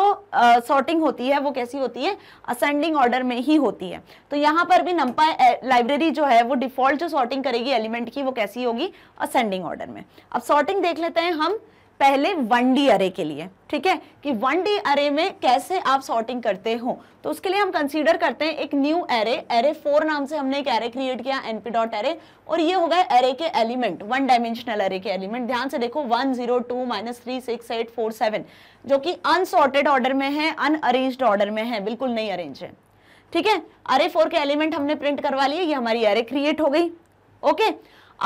सॉर्टिंग uh, होती है वो कैसी होती है असेंडिंग ऑर्डर में ही होती है तो यहाँ पर भी नंपा लाइब्रेरी जो है वो डिफॉल्ट जो सॉर्टिंग करेगी एलिमेंट की वो कैसी होगी असेंडिंग ऑर्डर में अब सॉर्टिंग देख लेते हैं हम पहले वन डी अरे के लिए ठीक है कि वन डी अरे में कैसे आप सॉर्टिंग करते हो तो उसके लिए हम कंसीडर करते हैं एक न्यू एरे एरे फोर नाम से हमने एक एरे क्रिएट किया एनपी डॉट एरे और ये हो गए एरे के एलिमेंट वन डायमेंशनल एरे के एलिमेंट ध्यान से देखो one zero two minus three six eight four seven जो कि अनसॉर्टेड ऑर्डर में है अनअरेंज्ड ऑर्डर में है बिल्कुल नहीं अरेंज है ठीक है अरे फोर के एलिमेंट हमने प्रिंट करवा लिए ये हमारी एरे क्रिएट हो गई ओके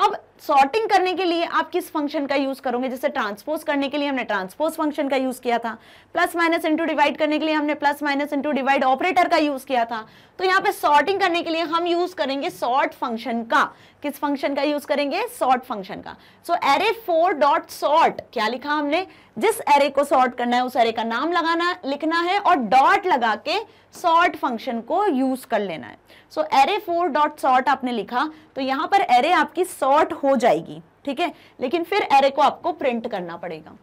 अब सॉर्टिंग करने के लिए आप किस फंक्शन का यूज करोगे जैसे ट्रांसपोज करने के लिए हमने ट्रांसपोज फंक्शन का यूज किया था प्लस माइनस इंटू डिवाइड करने के लिए हमने plus minus into divide operator का यूज किया था तो यहाँ पे सॉर्टिंग करने के लिए हम यूज करेंगे सॉर्ट फंक्शन का किस फंक्शन का यूज करेंगे सॉर्ट फंक्शन का so array four dot sort क्या लिखा हमने जिस एरे को सॉर्ट करना है उस एरे का नाम लगाना लिखना है और डॉट लगा के सॉर्ट फंक्शन को यूज कर लेना है so array four dot sort आपने लिखा तो यहाँ पर एरे आपकी सॉर्ट हो जाएगी ठीक है लेकिन फिर एरे को आपको प्रिंट करना पड़ेगा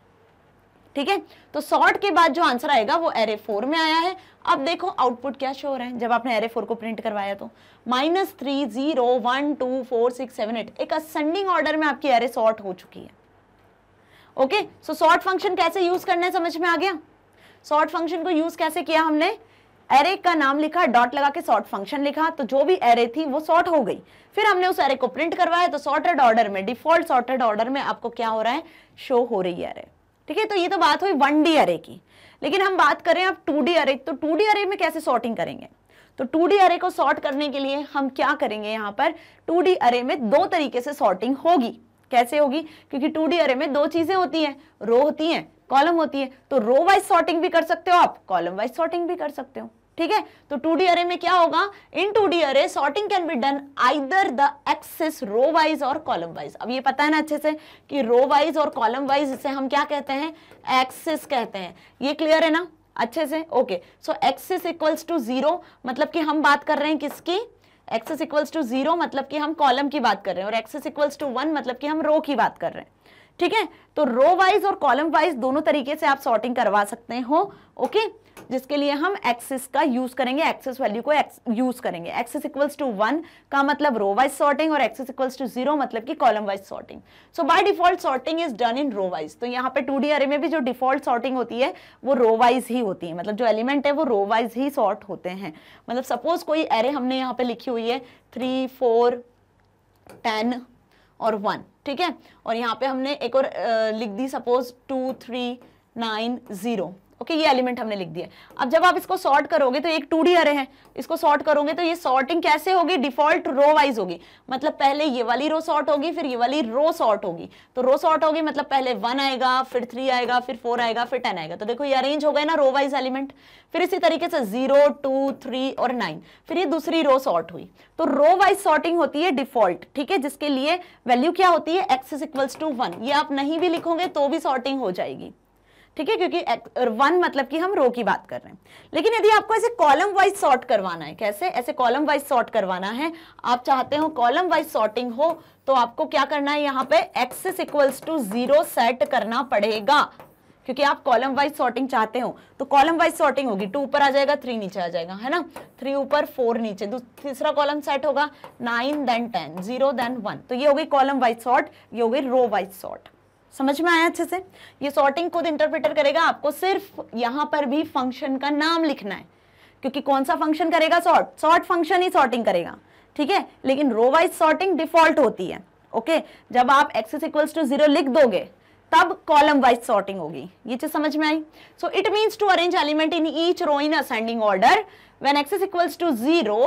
ठीक है तो सॉर्ट के बाद जो आंसर आएगा वो एरे फोर में आया है अब देखो आउटपुट क्या शो हो रहा है जब आपने एरे फोर को प्रिंट करवाया तो minus three zero one two four six seven eight एक असेंडिंग ऑर्डर में आपकी एरे सॉर्ट हो चुकी है ओके सो सॉर्ट फंक्शन कैसे यूज करना है समझ में आ गया सॉर्ट फंक्शन को यूज कैसे किया हमने एरे का नाम लिखा डॉट लगा के सॉर्ट फंक्शन लिखा तो जो भी एरे थी वो सॉर्ट हो गई फिर हमने उस एरे को प्रिंट करवाया तो सॉर्टेड ऑर्डर में डिफॉल्ट सॉर्टेड ऑर्डर में आपको क्या हो रहा है शो हो रही है एरे ठीक है तो ये तो बात हुई वन डी अरे की लेकिन हम बात करें अब टू डी अरे तो टू डी अरे में कैसे सॉर्टिंग करेंगे तो टू डी अरे को सॉर्ट करने के लिए हम क्या करेंगे यहाँ पर टू डी अरे में दो तरीके से सॉर्टिंग होगी कैसे होगी क्योंकि टू डी अरे में दो चीजें होती हैं रो होती हैं कॉलम होती है तो रो वाइज सॉर्टिंग भी कर सकते हो आप कॉलम वाइज सॉर्टिंग भी कर सकते हो ठीक है तो टू डी अरे में क्या होगा in two D array sorting can be done either the axis row wise और कॉलम वाइज अब ये पता है ना अच्छे से कि रो वाइज और कॉलम वाइज इसे हम क्या कहते हैं एक्सेस कहते हैं ये क्लियर है ना अच्छे से okay so axis equals to zero मतलब कि हम बात कर रहे हैं किसकी एक्सेस इक्वल्स टू जीरो मतलब कि हम कॉलम की बात कर रहे हैं और एक्सेस इक्वल्स टू वन मतलब कि हम रो की बात कर रहे हैं ठीक है तो रो वाइज और कॉलम वाइज दोनों तरीके से आप सॉर्टिंग करवा सकते हो ओके okay? जिसके लिए हम एक्सिस का यूज करेंगे एक्सिस वैल्यू को यूज करेंगे एक्सिस इक्वल्स टू वन का मतलब रो वाइज सॉर्टिंग और एक्सिस इक्वल्स टू जीरो मतलब कि column wise sorting so by default sorting is done in row wise तो यहाँ पे टू डी अरे में भी जो डिफॉल्ट सॉर्टिंग होती है वो रो वाइज ही होती है मतलब जो एलिमेंट है वो रो वाइज ही सॉर्ट होते हैं मतलब सपोज कोई एरे हमने यहाँ पे लिखी हुई है थ्री फोर टेन और वन ठीक है और यहाँ पे हमने एक और लिख दी suppose two three nine zero okay ये एलिमेंट हमने लिख दिया अब जब आप इसको सॉर्ट करोगे तो एक टू डी अरे है इसको सॉर्ट करोगे तो ये सॉर्टिंग तो कैसे होगी डिफॉल्ट रो वाइज होगी मतलब पहले ये वाली रो सॉर्ट होगी फिर ये वाली रो सॉर्ट होगी तो रो सॉर्ट होगी मतलब पहले वन आएगा फिर थ्री आएगा फिर फोर आएगा फिर टेन आएगा तो देखो ये अरेंज हो गए ना रो वाइज एलिमेंट फिर इसी तरीके से जीरो टू थ्री और नाइन फिर ये दूसरी रो सॉर्ट हुई तो रो वाइज सॉर्टिंग होती है डिफॉल्ट ठीक है जिसके लिए वैल्यू क्या होती है axis is equals to one ये आप नहीं भी लिखोगे तो भी सॉर्टिंग हो जाएगी ठीक है क्योंकि वन मतलब कि हम रो की बात कर रहे हैं लेकिन यदि आपको ऐसे कॉलम वाइज सॉर्ट करवाना है कैसे ऐसे कॉलम वाइज सॉर्ट करवाना है आप चाहते हो कॉलम वाइज सॉर्टिंग हो तो आपको क्या करना है यहाँ पे axis equals to zero set करना पड़ेगा क्योंकि आप कॉलम वाइज सॉर्टिंग चाहते हो तो कॉलम वाइज सॉर्टिंग होगी टू ऊपर आ जाएगा थ्री नीचे आ जाएगा है ना थ्री ऊपर फोर नीचे तीसरा कॉलम सेट होगा nine then ten zero then one तो ये होगी कॉलम वाइज सॉर्ट ये होगी रो वाइज सॉर्ट समझ में आया अच्छे से ये सॉर्टिंग खुद इंटरप्रेटर करेगा आपको सिर्फ यहां पर भी फंक्शन का नाम लिखना है क्योंकि कौन सा फंक्शन करेगा सॉर्ट सॉर्ट फंक्शन ही सॉर्टिंग करेगा ठीक है लेकिन रो वाइज सॉर्टिंग डिफॉल्ट होती है ओके जब आप एक्सेस इक्वल्स टू जीरो लिख दोगे तब कॉलम वाइज सॉर्टिंग होगी ये चीज समझ में आई so it means to arrange element in each row in ascending order when axis equals to zero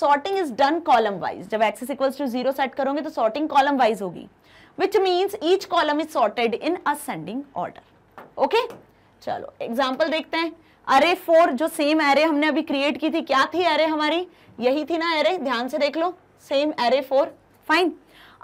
sorting is done column wise जब axis equals to zero set करोगे तो सॉर्टिंग कॉलम वाइज होगी which means each column is sorted in ascending order. Okay? चलो example देखते हैं अरे four जो same array हमने अभी क्रिएट की थी क्या थी एरे हमारी यही थी ना एरे ध्यान से देख लो सेम एरे फोर फाइन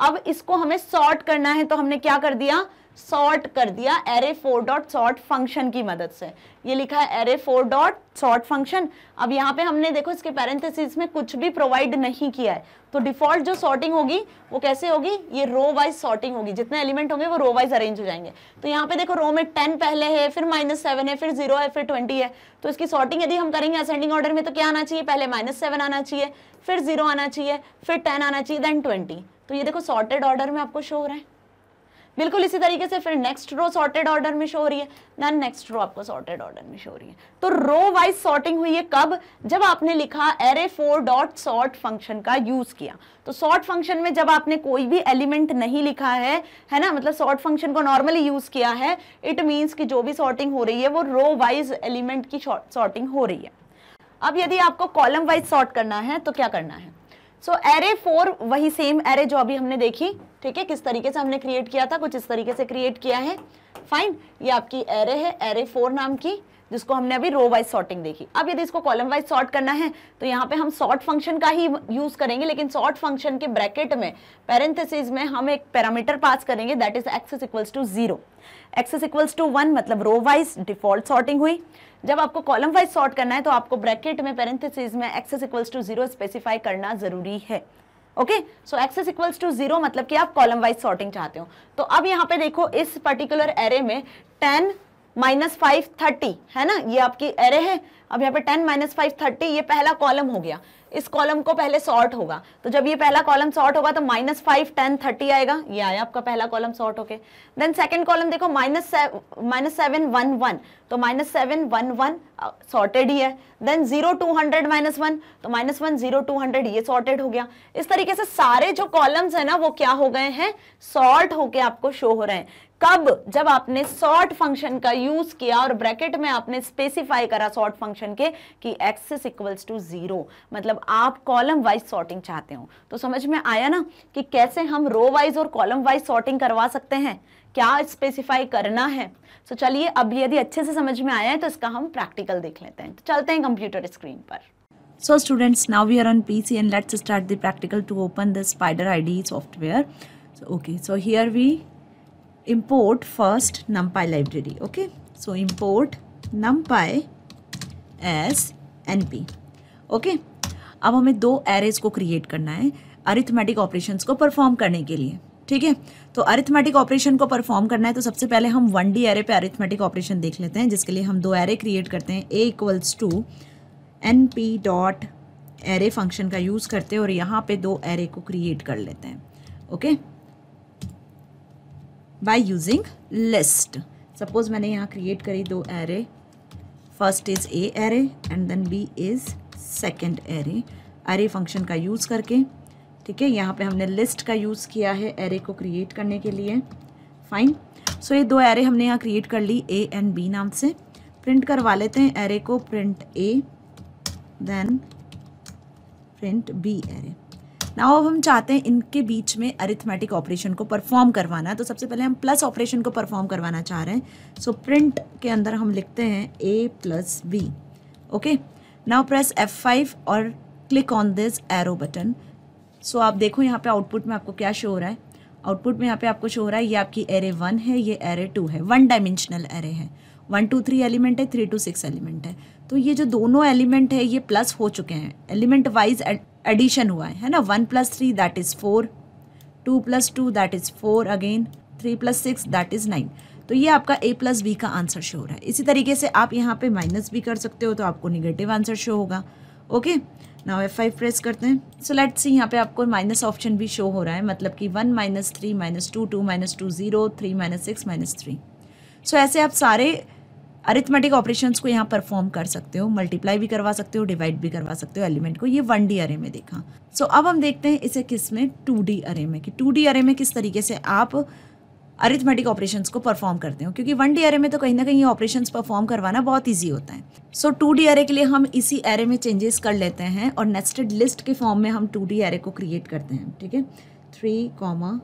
अब इसको हमें सॉर्ट करना है तो हमने क्या कर दिया सॉर्ट कर दिया array four dot sort function की मदद से ये लिखा है array four dot sort function अब यहाँ पे हमने देखो इसके पैरेंथेसिस में कुछ भी प्रोवाइड नहीं किया है तो डिफॉल्ट जो सॉर्टिंग होगी वो कैसे होगी ये रो वाइज सॉर्टिंग होगी जितने एलिमेंट होंगे वो रो वाइज अरेंज हो जाएंगे तो यहाँ पे देखो रो में टेन पहले है फिर माइनस सेवन है फिर जीरो है फिर ट्वेंटी है तो इसकी सॉर्टिंग यदि हम करेंगे असेंडिंग ऑर्डर में तो क्या आना चाहिए पहले माइनस सेवन आना चाहिए फिर जीरो आना चाहिए फिर टेन आना चाहिए देन ट्वेंटी तो ये देखो सॉर्टेड ऑर्डर में आपको शो हो रहा है बिल्कुल इसी तरीके से फिर नेक्स्ट रो सॉर्टेड ऑर्डर में शो हो रही है ना नेक्स्ट रो आपको सॉर्टेड ऑर्डर में शो हो रही है तो रो वाइज सॉर्टिंग हुई है कब जब आपने लिखा array four dot sort function का यूज किया तो सॉर्ट फंक्शन में जब आपने कोई भी एलिमेंट नहीं लिखा है है ना मतलब सॉर्ट फंक्शन को नॉर्मली यूज किया है इट मीन्स कि जो भी सॉर्टिंग हो रही है वो रो वाइज एलिमेंट की सॉर्टिंग हो रही है अब यदि आपको कॉलम वाइज सॉर्ट करना है तो क्या करना है सो एरे फोर वही सेम एरे जो अभी हमने देखी ठीक है किस तरीके से हमने क्रिएट किया था कुछ इस तरीके से क्रिएट किया है फाइन ये आपकी एरे है एरे फोर नाम की जिसको हमने अभी रो वाइज सॉर्टिंग देखी अब यदि इसको कॉलम वाइज सॉर्ट करना है तो यहाँ पे हम सॉर्ट फंक्शन का ही यूज करेंगे लेकिन सॉर्ट फंक्शन के ब्रैकेट में पेरेंथेसिस में हम एक पैरामीटर पास करेंगे that is axis equals to zero axis equals to one मतलब रो वाइज डिफॉल्ट सॉर्टिंग हुई जब आपको कॉलम वाइज सॉर्ट करना है तो आपको ब्रैकेट में पेरेंथेसिस में axis equals to zero specify करना जरूरी है okay so axis equals to zero मतलब कि आप कॉलम वाइज सॉर्टिंग चाहते हो तो अब यहाँ पे देखो इस पर्टिकुलर एरे में टेन माइनस फाइव थर्टी है ना ये आपकी एरे है अब यहाँ पे टेन माइनस फाइव थर्टी ये पहला कॉलम हो गया इस कॉलम को पहले सॉर्ट होगा तो जब ये पहला कॉलम सॉर्ट होगा तो माइनस फाइव टेन थर्टी आएगा ये आया आपका पहला कॉलम सॉर्ट होके देन सेकंड कॉलम देखो minus minus seven one one तो minus seven one one sorted ही है then zero two hundred minus one तो minus one zero two hundred ये सॉर्टेड हो गया इस तरीके से सारे जो कॉलम्स है ना वो क्या हो गए हैं सॉर्ट होके आपको शो हो रहे हैं कब जब आपने सॉर्ट फंक्शन का यूज किया और ब्रैकेट में आपने स्पेसिफाई करा सॉर्ट फंक्शन के कि इज इक्वल्स टू जीरो मतलब आप कॉलम वाइज सॉर्टिंग चाहते हो तो समझ में आया ना कि कैसे हम रो वाइज और कॉलम वाइज सॉर्टिंग करवा सकते हैं क्या स्पेसिफाई करना है सो so, चलिए अब यदि अच्छे से समझ में आया है तो इसका हम प्रैक्टिकल देख लेते हैं तो चलते हैं कंप्यूटर स्क्रीन पर so students now we are on P C and let's start the practical to open the Spyder I D software okay so here we import first NumPy library okay so import num NumPy as N P okay अब हमें दो arrays को create करना है arithmetic operation को perform करने के लिए ठीक है तो अरिथमेटिक ऑपरेशन को परफॉर्म करना है तो सबसे पहले हम वन डी एरे पे अरिथमेटिक ऑपरेशन देख लेते हैं जिसके लिए हम दो एरे क्रिएट करते हैं a equals to N P dot array function का यूज़ करते हैं और यहाँ पे दो एरे को क्रिएट कर लेते हैं okay by using list suppose मैंने यहाँ क्रिएट करी दो array first is a array and then b is second array array function का यूज़ करके ठीक है यहाँ पे हमने लिस्ट का यूज़ किया है एरे को क्रिएट करने के लिए फाइन सो ये दो एरे हमने यहाँ क्रिएट कर ली ए एंड बी नाम से प्रिंट करवा लेते हैं एरे को print a then print b array now अब हम चाहते हैं इनके बीच में अरिथमेटिक ऑपरेशन को परफॉर्म करवाना तो सबसे पहले हम प्लस ऑपरेशन को परफॉर्म करवाना चाह रहे हैं सो so, प्रिंट के अंदर हम लिखते हैं a plus b okay now press F five और click on this arrow button so आप देखो यहाँ पे आउटपुट में आपको क्या शो हो रहा है आउटपुट में यहाँ पे आपको शो हो रहा है ये आपकी एरे वन है ये एरे टू है वन डायमेंशनल एरे है वन टू थ्री एलिमेंट है थ्री टू सिक्स एलिमेंट है तो ये जो दोनों एलिमेंट है ये प्लस हो चुके हैं एलिमेंट वाइज एडिशन हुआ है है ना one plus three that is four two plus two that is four again three plus six that is nine तो ये आपका ए प्लस बी का आंसर शो हो रहा है इसी तरीके से आप यहाँ पे माइनस भी कर सकते हो तो आपको निगेटिव आंसर शो होगा okay now F five press करते हैं सो लेट सी यहाँ पे आपको माइनस ऑप्शन भी शो हो रहा है मतलब कि one minus three minus two two minus two zero three minus six minus three so ऐसे आप सारे अरिथमेटिक ऑपरेशंस को यहाँ परफॉर्म कर सकते हो मल्टीप्लाई भी करवा सकते हो डिवाइड भी करवा सकते हो एलिमेंट को ये वन डी अरे में देखा सो so, अब हम देखते हैं इसे किस में टू डी अरे में कि टू डी अरे में किस तरीके से आप अरिथमेटिक ऑपरेशन को परफॉर्म करते हो क्योंकि वन डी एरे में तो कहीं ना कहीं ये ऑपरेशन परफॉर्म करवाना बहुत ईजी होता है सो टू डी एरे के लिए हम इसी एरे में चेंजेस कर लेते हैं और नेस्टेड लिस्ट के फॉर्म में हम टू डी एरे को क्रिएट करते हैं ठीक है three comma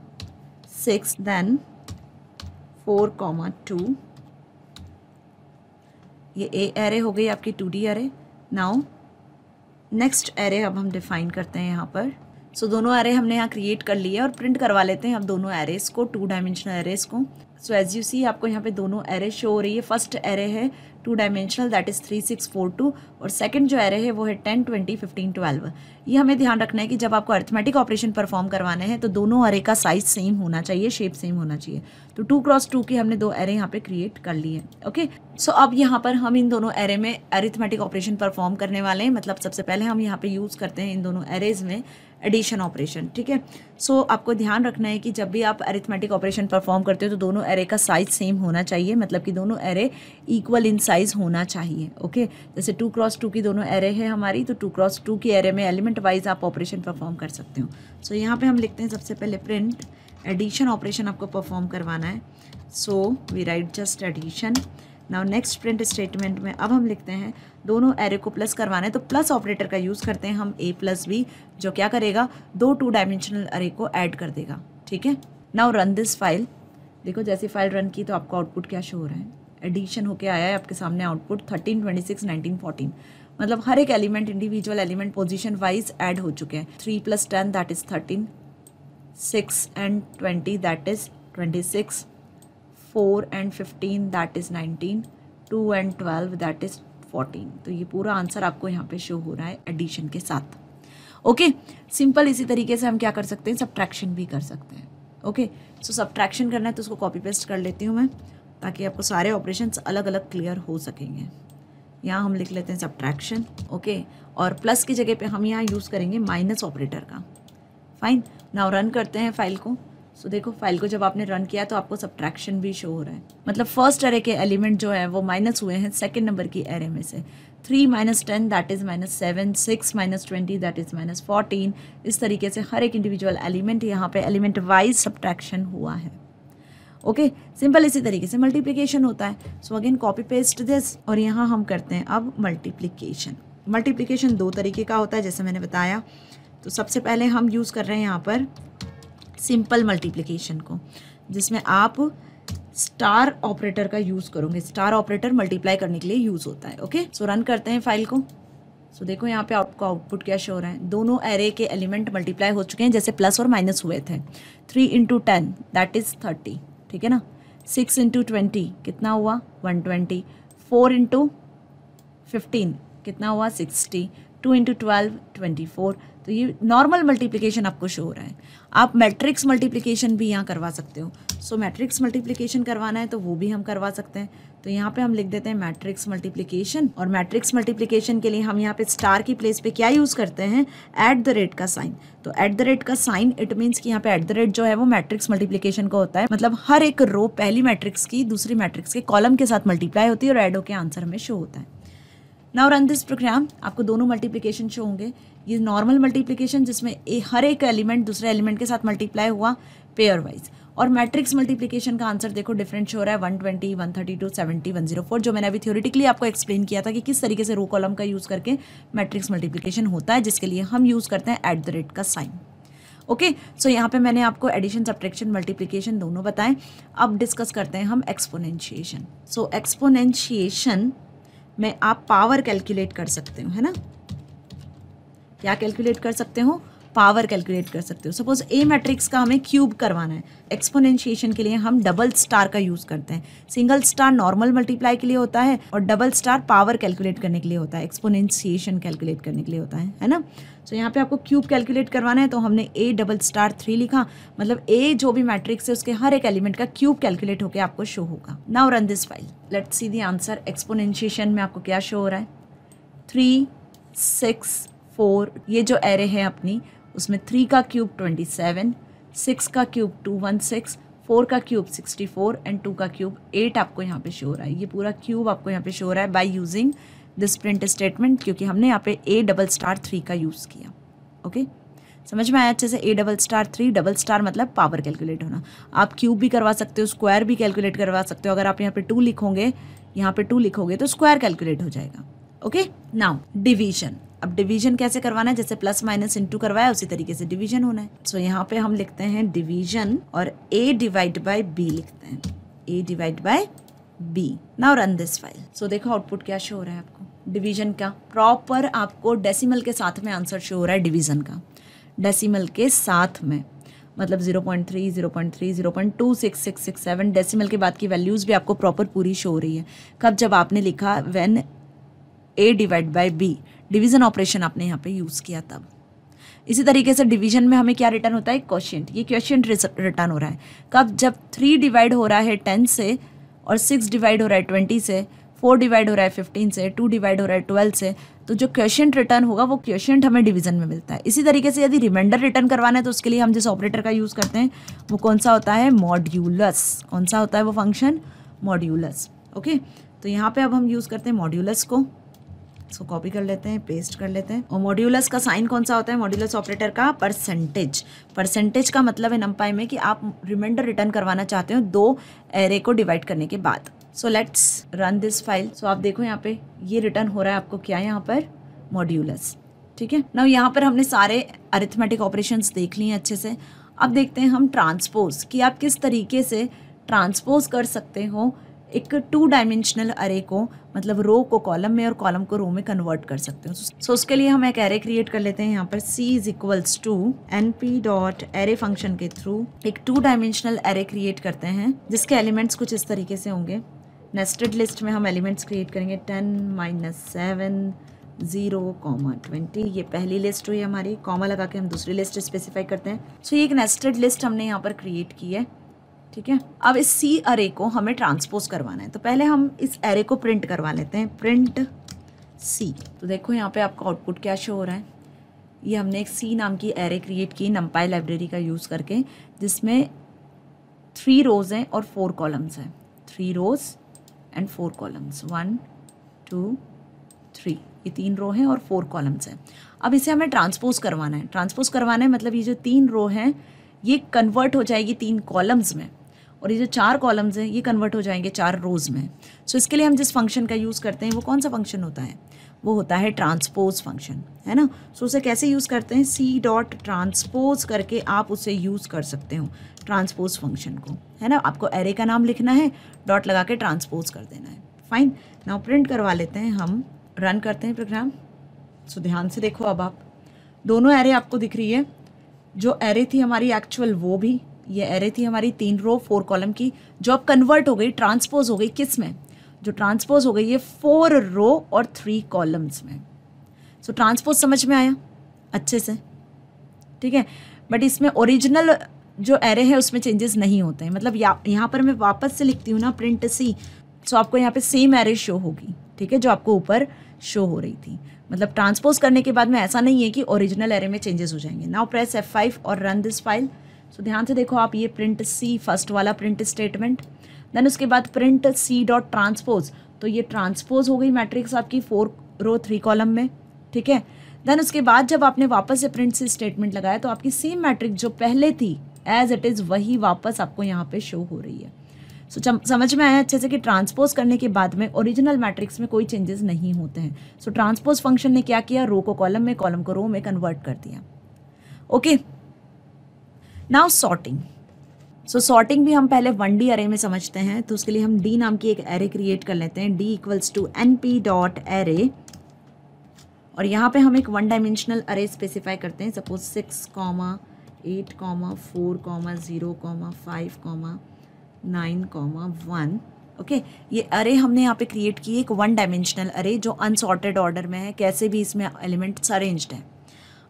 six then four comma two ये ए एरे हो गई आपकी two D array now next array अब हम डिफाइन करते हैं यहाँ पर सो so, दोनों एरे हमने यहाँ क्रिएट कर लिए और प्रिंट करवा लेते हैं अब दोनों एरेस को टू डायमेंशनल एरेस को सो एज यू सी आपको यहाँ पे दोनों एरे शो हो रही है फर्स्ट एरे है two dimensional that is three six four two और सेकंड जो एरे है वो है टेन ट्वेंटी फिफ्टीन ट्वेल्व ये हमें ध्यान रखना है कि जब आपको अर्थमेटिक ऑपरेशन परफॉर्म करवाने हैं तो दोनों एरे का साइज सेम होना चाहिए शेप सेम होना चाहिए तो टू क्रॉस टू के हमने दो एरे यहाँ पे क्रिएट कर लिए ओके सो अब यहाँ पर हम इन दोनों एरे में अरिथमेटिक ऑपरेशन परफॉर्म करने वाले हैं मतलब सबसे पहले हम यहाँ पे यूज़ करते हैं इन दोनों एरेज में एडिशन ऑपरेशन ठीक है सो आपको ध्यान रखना है कि जब भी आप एरिथमेटिक ऑपरेशन परफॉर्म करते हो तो दोनों एरे का साइज सेम होना चाहिए मतलब कि दोनों एरे इक्वल इन साइज होना चाहिए ओके जैसे टू क्रॉस टू की दोनों एरे है हमारी तो टू क्रॉस टू की एरे में एलिमेंट वाइज आप ऑपरेशन परफॉर्म कर सकते हो सो so, यहाँ पर हम लिखते हैं सबसे पहले प्रिंट एडिशन ऑपरेशन आपको परफॉर्म करवाना है so we write just addition now next print statement में अब हम लिखते हैं दोनों एरे को प्लस करवाना है तो प्लस ऑपरेटर का यूज़ करते हैं हम ए प्लस बी जो क्या करेगा दो टू डायमेंशनल एरे को ऐड कर देगा ठीक है नाउ रन दिस फाइल देखो जैसे फाइल रन की तो आपका आउटपुट क्या शो हो रहा है एडिशन होके आया है आपके सामने output thirteen twenty six nineteen fourteen मतलब हर एक element individual element position wise add हो चुके हैं three plus ten that is thirteen six and twenty that is twenty six four and fifteen that is nineteen two and twelve that is fourteen तो ये पूरा answer आपको यहाँ पे show हो रहा है एडिशन के साथ ओके okay, सिंपल इसी तरीके से हम क्या कर सकते हैं सब्ट्रैक्शन भी कर सकते हैं ओके सो सब्ट्रैक्शन करना है तो उसको कॉपी पेस्ट कर लेती हूँ मैं ताकि आपको सारे ऑपरेशन अलग अलग क्लियर हो सकेंगे यहाँ हम लिख लेते हैं सब्ट्रैक्शन ओके और प्लस की जगह पे हम यहाँ यूज़ करेंगे माइनस ऑपरेटर का फाइन नाउ रन करते हैं फाइल को सो so, देखो फाइल को जब आपने रन किया तो आपको सब्ट्रैक्शन भी शो हो रहा है मतलब फर्स्ट एरे के एलिमेंट जो है वो माइनस हुए हैं सेकेंड नंबर की एरे में से three minus ten that is minus seven six minus twenty that is minus fourteen इस तरीके से हर एक इंडिविजुअल एलिमेंट यहाँ पे एलिमेंट वाइज सब्ट्रैक्शन हुआ है ओके okay, सिंपल इसी तरीके से मल्टीप्लीकेशन होता है so again copy paste this और यहाँ हम करते हैं अब मल्टीप्लीकेशन मल्टीप्लीकेशन दो तरीके का होता है जैसे मैंने बताया तो सबसे पहले हम यूज़ कर रहे हैं यहाँ पर सिंपल मल्टीप्लिकेशन को जिसमें आप स्टार ऑपरेटर का यूज़ करोगे स्टार ऑपरेटर मल्टीप्लाई करने के लिए यूज़ होता है ओके सो रन करते हैं फाइल को सो so, देखो यहाँ पे आपको आउटपुट क्या शो हो रहा है दोनों एरे के एलिमेंट मल्टीप्लाई हो चुके हैं जैसे प्लस और माइनस हुए थे three into ten that is thirty ठीक है ना सिक्स इंटू ट्वेंटी कितना हुआ one twenty four into fifteen कितना हुआ sixty two into twelve twenty four तो ये नॉर्मल मल्टीप्लिकेशन आपको शो हो रहा है आप मैट्रिक्स मल्टीप्लिकेशन भी यहाँ करवा सकते हो सो मैट्रिक्स मल्टीप्लिकेशन करवाना है तो वो भी हम करवा सकते हैं तो यहाँ पे हम लिख देते हैं मैट्रिक्स मल्टीप्लिकेशन और मैट्रिक्स मल्टीप्लिकेशन के लिए हम यहाँ पे स्टार की प्लेस पे क्या यूज़ करते हैं एट द रेट का साइन तो एट द रेट का साइन इट मीन्स कि यहाँ पे एट द रेट जो है वो मैट्रिक्स मल्टीप्लिकेशन का होता है मतलब हर एक रो पहली मैट्रिक्स की दूसरी मैट्रिक्स के कॉलम के साथ मल्टीप्लाई होती है और एड होकर आंसर हमें शो होता है नाउ रन दिस प्रोग्राम आपको दोनों मल्टीप्लीकेशन शो होंगे ये नॉर्मल मल्टीप्लीकेशन जिसमें हर एक एलिमेंट दूसरे एलिमेंट के साथ मल्टीप्लाई हुआ पेयर वाइज और मैट्रिक्स मल्टीप्लीकेशन का आंसर देखो डिफरेंट शो रहा है one twenty one thirty two seventy one zero four जो मैंने अभी थ्योरेटिकली आपको एक्सप्लेन किया था कि किस तरीके से रो कॉलम का यूज़ करके मैट्रिक्स मल्टीप्लीकेशन होता है जिसके लिए हम यूज़ करते हैं एट द रेट का साइन ओके सो यहाँ पे मैंने आपको एडिशन सब्ट्रैक्शन मल्टीप्लीकेशन दोनों बताएं अब डिस्कस करते हैं हम एक्सपोनेंशिएशन सो एक्सपोनेंशिएशन में आप पावर कैलकुलेट कर सकते हो है ना क्या कैलकुलेट कर सकते हो पावर कैलकुलेट कर सकते हो सपोज ए मैट्रिक्स का हमें क्यूब करवाना है एक्सपोनेंशिएशन के लिए हम डबल स्टार का यूज़ करते हैं सिंगल स्टार नॉर्मल मल्टीप्लाई के लिए होता है और डबल स्टार पावर कैलकुलेट करने के लिए होता है एक्सपोनेंशिएशन कैलकुलेट करने के लिए होता है है ना सो so, यहाँ पे आपको क्यूब कैलकुलेट करवाना है तो हमने ए डबल स्टार थ्री लिखा मतलब ए जो भी मैट्रिक्स है उसके हर एक एलिमेंट का क्यूब कैलकुलेट होकर आपको शो होगा now run this file let see the answer exponentiation में आपको क्या शो हो रहा है थ्री सिक्स फोर ये जो एरे है अपनी उसमें थ्री का क्यूब ट्वेंटी सेवन सिक्स का cube two one six four का cube sixty four and two का क्यूब एट आपको यहाँ पे शो हो रहा है ये पूरा क्यूब आपको यहाँ पे शो हो रहा है by using this print statement क्योंकि हमने यहाँ पे ए डबल स्टार थ्री का यूज़ किया ओके समझ में आया अच्छे से a double star three double star मतलब पावर कैलकुलेट होना आप क्यूब भी करवा सकते हो स्क्वायर भी कैलकुलेट करवा सकते हो अगर आप यहाँ पे टू लिखोगे यहाँ पे टू लिखोगे तो स्क्वायर कैलकुलेट हो जाएगा ओके नाउ डिवीजन अब डिवीजन कैसे करवाना है जैसे प्लस माइनस इंटू करवाया उसी तरीके से डिवीजन होना है सो so, यहाँ पे हम लिखते हैं डिवीजन और ए डिवाइड बाई बी लिखते हैं a divide by b now run this file so देखो आउटपुट क्या शो हो रहा है आपको डिवीजन का प्रॉपर आपको डेसिमल के साथ में आंसर शो हो रहा है डिवीजन का डेसिमल के साथ में मतलब 0.3, 0.3, 0.26667 डेसिमल के बाद की वैल्यूज़ भी आपको प्रॉपर पूरी शो हो रही है कब जब आपने लिखा when a divide by b division operation आपने यहाँ पे यूज़ किया तब इसी तरीके से डिवीजन में हमें क्या रिटर्न होता है क्वेश्चन ये क्वेश्चन रिटर्न हो रहा है कब जब थ्री डिवाइड हो रहा है टेन से और सिक्स डिवाइड हो रहा है ट्वेंटी से फोर डिवाइड हो रहा है फिफ्टीन से टू डिवाइड हो रहा है ट्वेल्व से तो जो क्वेश्चन रिटर्न होगा वो क्वेश्चन हमें डिवीजन में मिलता है इसी तरीके से यदि रिमाइंडर रिटर्न करवाना है तो उसके लिए हम जिस ऑपरेटर का यूज़ करते हैं वो कौन सा होता है मॉड्यूलस कौन सा होता है वो फंक्शन मॉड्यूलस ओके तो यहाँ पे अब हम यूज़ करते हैं मॉड्यूलस को इसको कॉपी कर लेते हैं पेस्ट कर लेते हैं और मॉड्यूलस का साइन कौन सा होता है मॉड्यूलस ऑपरेटर का परसेंटेज परसेंटेज का मतलब है नंपाई में कि आप रिमाइंडर रिटर्न करवाना चाहते हो दो एरे को डिवाइड करने के बाद so let's run this file so आप देखो यहाँ पे ये रिटर्न हो रहा है आपको क्या है यहाँ पर मॉड्यूलस ठीक है ना यहाँ पर हमने सारे अरिथमेटिक ऑपरेशन देख लिए अच्छे से अब देखते हैं हम ट्रांसपोज कि आप किस तरीके से ट्रांसपोज कर सकते हो एक टू डायमेंशनल अरे को मतलब रो को कॉलम में और कॉलम को रो में कन्वर्ट कर सकते हैं सो so, उसके लिए हम एक एरे क्रिएट कर लेते हैं यहाँ पर c is equals to N P dot array function के थ्रू एक टू डायमेंशनल एरे क्रिएट करते हैं जिसके एलिमेंट्स कुछ इस तरीके से होंगे नेस्टेड लिस्ट में हम एलिमेंट्स क्रिएट करेंगे ten minus seven zero comma twenty ये पहली लिस्ट हुई हमारी कॉमा लगा के हम दूसरी लिस्ट स्पेसिफाई करते हैं सो so, ये एक नेस्टेड लिस्ट हमने यहाँ पर क्रिएट की है ठीक है अब इस सी अरे को हमें ट्रांसपोज करवाना है तो पहले हम इस एरे को प्रिंट करवा लेते हैं प्रिंट सी तो देखो यहाँ पे आपका आउटपुट क्या शो हो रहा है ये हमने एक सी नाम की एरे क्रिएट की नंपाई लाइब्रेरी का यूज़ करके जिसमें थ्री रोज़ हैं और फोर कॉलम्स हैं three rows and four columns one two three ये तीन रो हैं और फोर कॉलम्स हैं अब इसे हमें ट्रांसपोज करवाना है ट्रांसपोज करवाना है मतलब ये जो तीन रो हैं ये कन्वर्ट हो जाएगी तीन कॉलम्स में और ये जो चार कॉलम्स हैं ये कन्वर्ट हो जाएंगे चार रोज़ में सो so, इसके लिए हम जिस फंक्शन का यूज़ करते हैं वो कौन सा फंक्शन होता है वो होता है ट्रांसपोज फंक्शन है ना सो so, उसे कैसे यूज़ करते हैं सी डॉट ट्रांसपोज करके आप उसे यूज़ कर सकते हो ट्रांसपोज फंक्शन को है ना आपको एरे का नाम लिखना है डॉट लगा के ट्रांसपोज कर देना है फाइन नाउ प्रिंट करवा लेते हैं हम रन करते हैं प्रोग्राम सो so, ध्यान से देखो अब आप दोनों एरे आपको दिख रही है जो एरे थी हमारी एक्चुअल वो भी ये एरे थी हमारी तीन रो फोर कॉलम की जो अब कन्वर्ट हो गई ट्रांसपोज हो गई किस में जो ट्रांसपोज हो गई ये फोर रो और थ्री कॉलम्स में सो so, ट्रांसपोज समझ में आया अच्छे से ठीक है बट इसमें ओरिजिनल जो एरे है उसमें चेंजेस नहीं होते हैं मतलब यहाँ पर मैं वापस से लिखती हूँ ना प्रिंट सी सो आपको यहाँ पे सेम एरे शो होगी ठीक है जो आपको ऊपर शो हो रही थी मतलब ट्रांसपोज करने के बाद में ऐसा नहीं है कि ओरिजिनल एरे में चेंजेस हो जाएंगे नाउ प्रेस एफ फाइव और run this file so so, ध्यान से देखो आप ये प्रिंट सी फर्स्ट वाला प्रिंट स्टेटमेंट देन उसके बाद प्रिंट सी डॉट ट्रांसपोज तो ये ट्रांसपोज हो गई मैट्रिक्स आपकी फोर रो थ्री कॉलम में ठीक है देन उसके बाद जब आपने वापस से प्रिंट सी स्टेटमेंट लगाया तो आपकी सेम मैट्रिक्स जो पहले थी एज इट इज़ वही वापस आपको यहाँ पे शो हो रही है सो so, समझ में आया अच्छे से कि ट्रांसपोज करने के बाद में ओरिजिनल मैट्रिक्स में कोई चेंजेस नहीं होते हैं सो ट्रांसपोज फंक्शन ने क्या किया रो को कॉलम में कॉलम को रो में कन्वर्ट कर दिया okay okay, now sorting so sorting भी हम पहले वन डी अरे में समझते हैं तो उसके लिए हम डी नाम की एक एरे क्रिएट कर लेते हैं d equals to N P dot array और यहाँ पे हम एक वन डायमेंशनल अरे स्पेसिफाई करते हैं suppose six comma eight comma four comma zero comma five comma nine comma one okay ये अरे हमने यहाँ पे क्रिएट की एक वन डायमेंशनल अरे जो अनसॉर्टेड ऑर्डर में है कैसे भी इसमें एलिमेंट्स अरेंज्ड हैं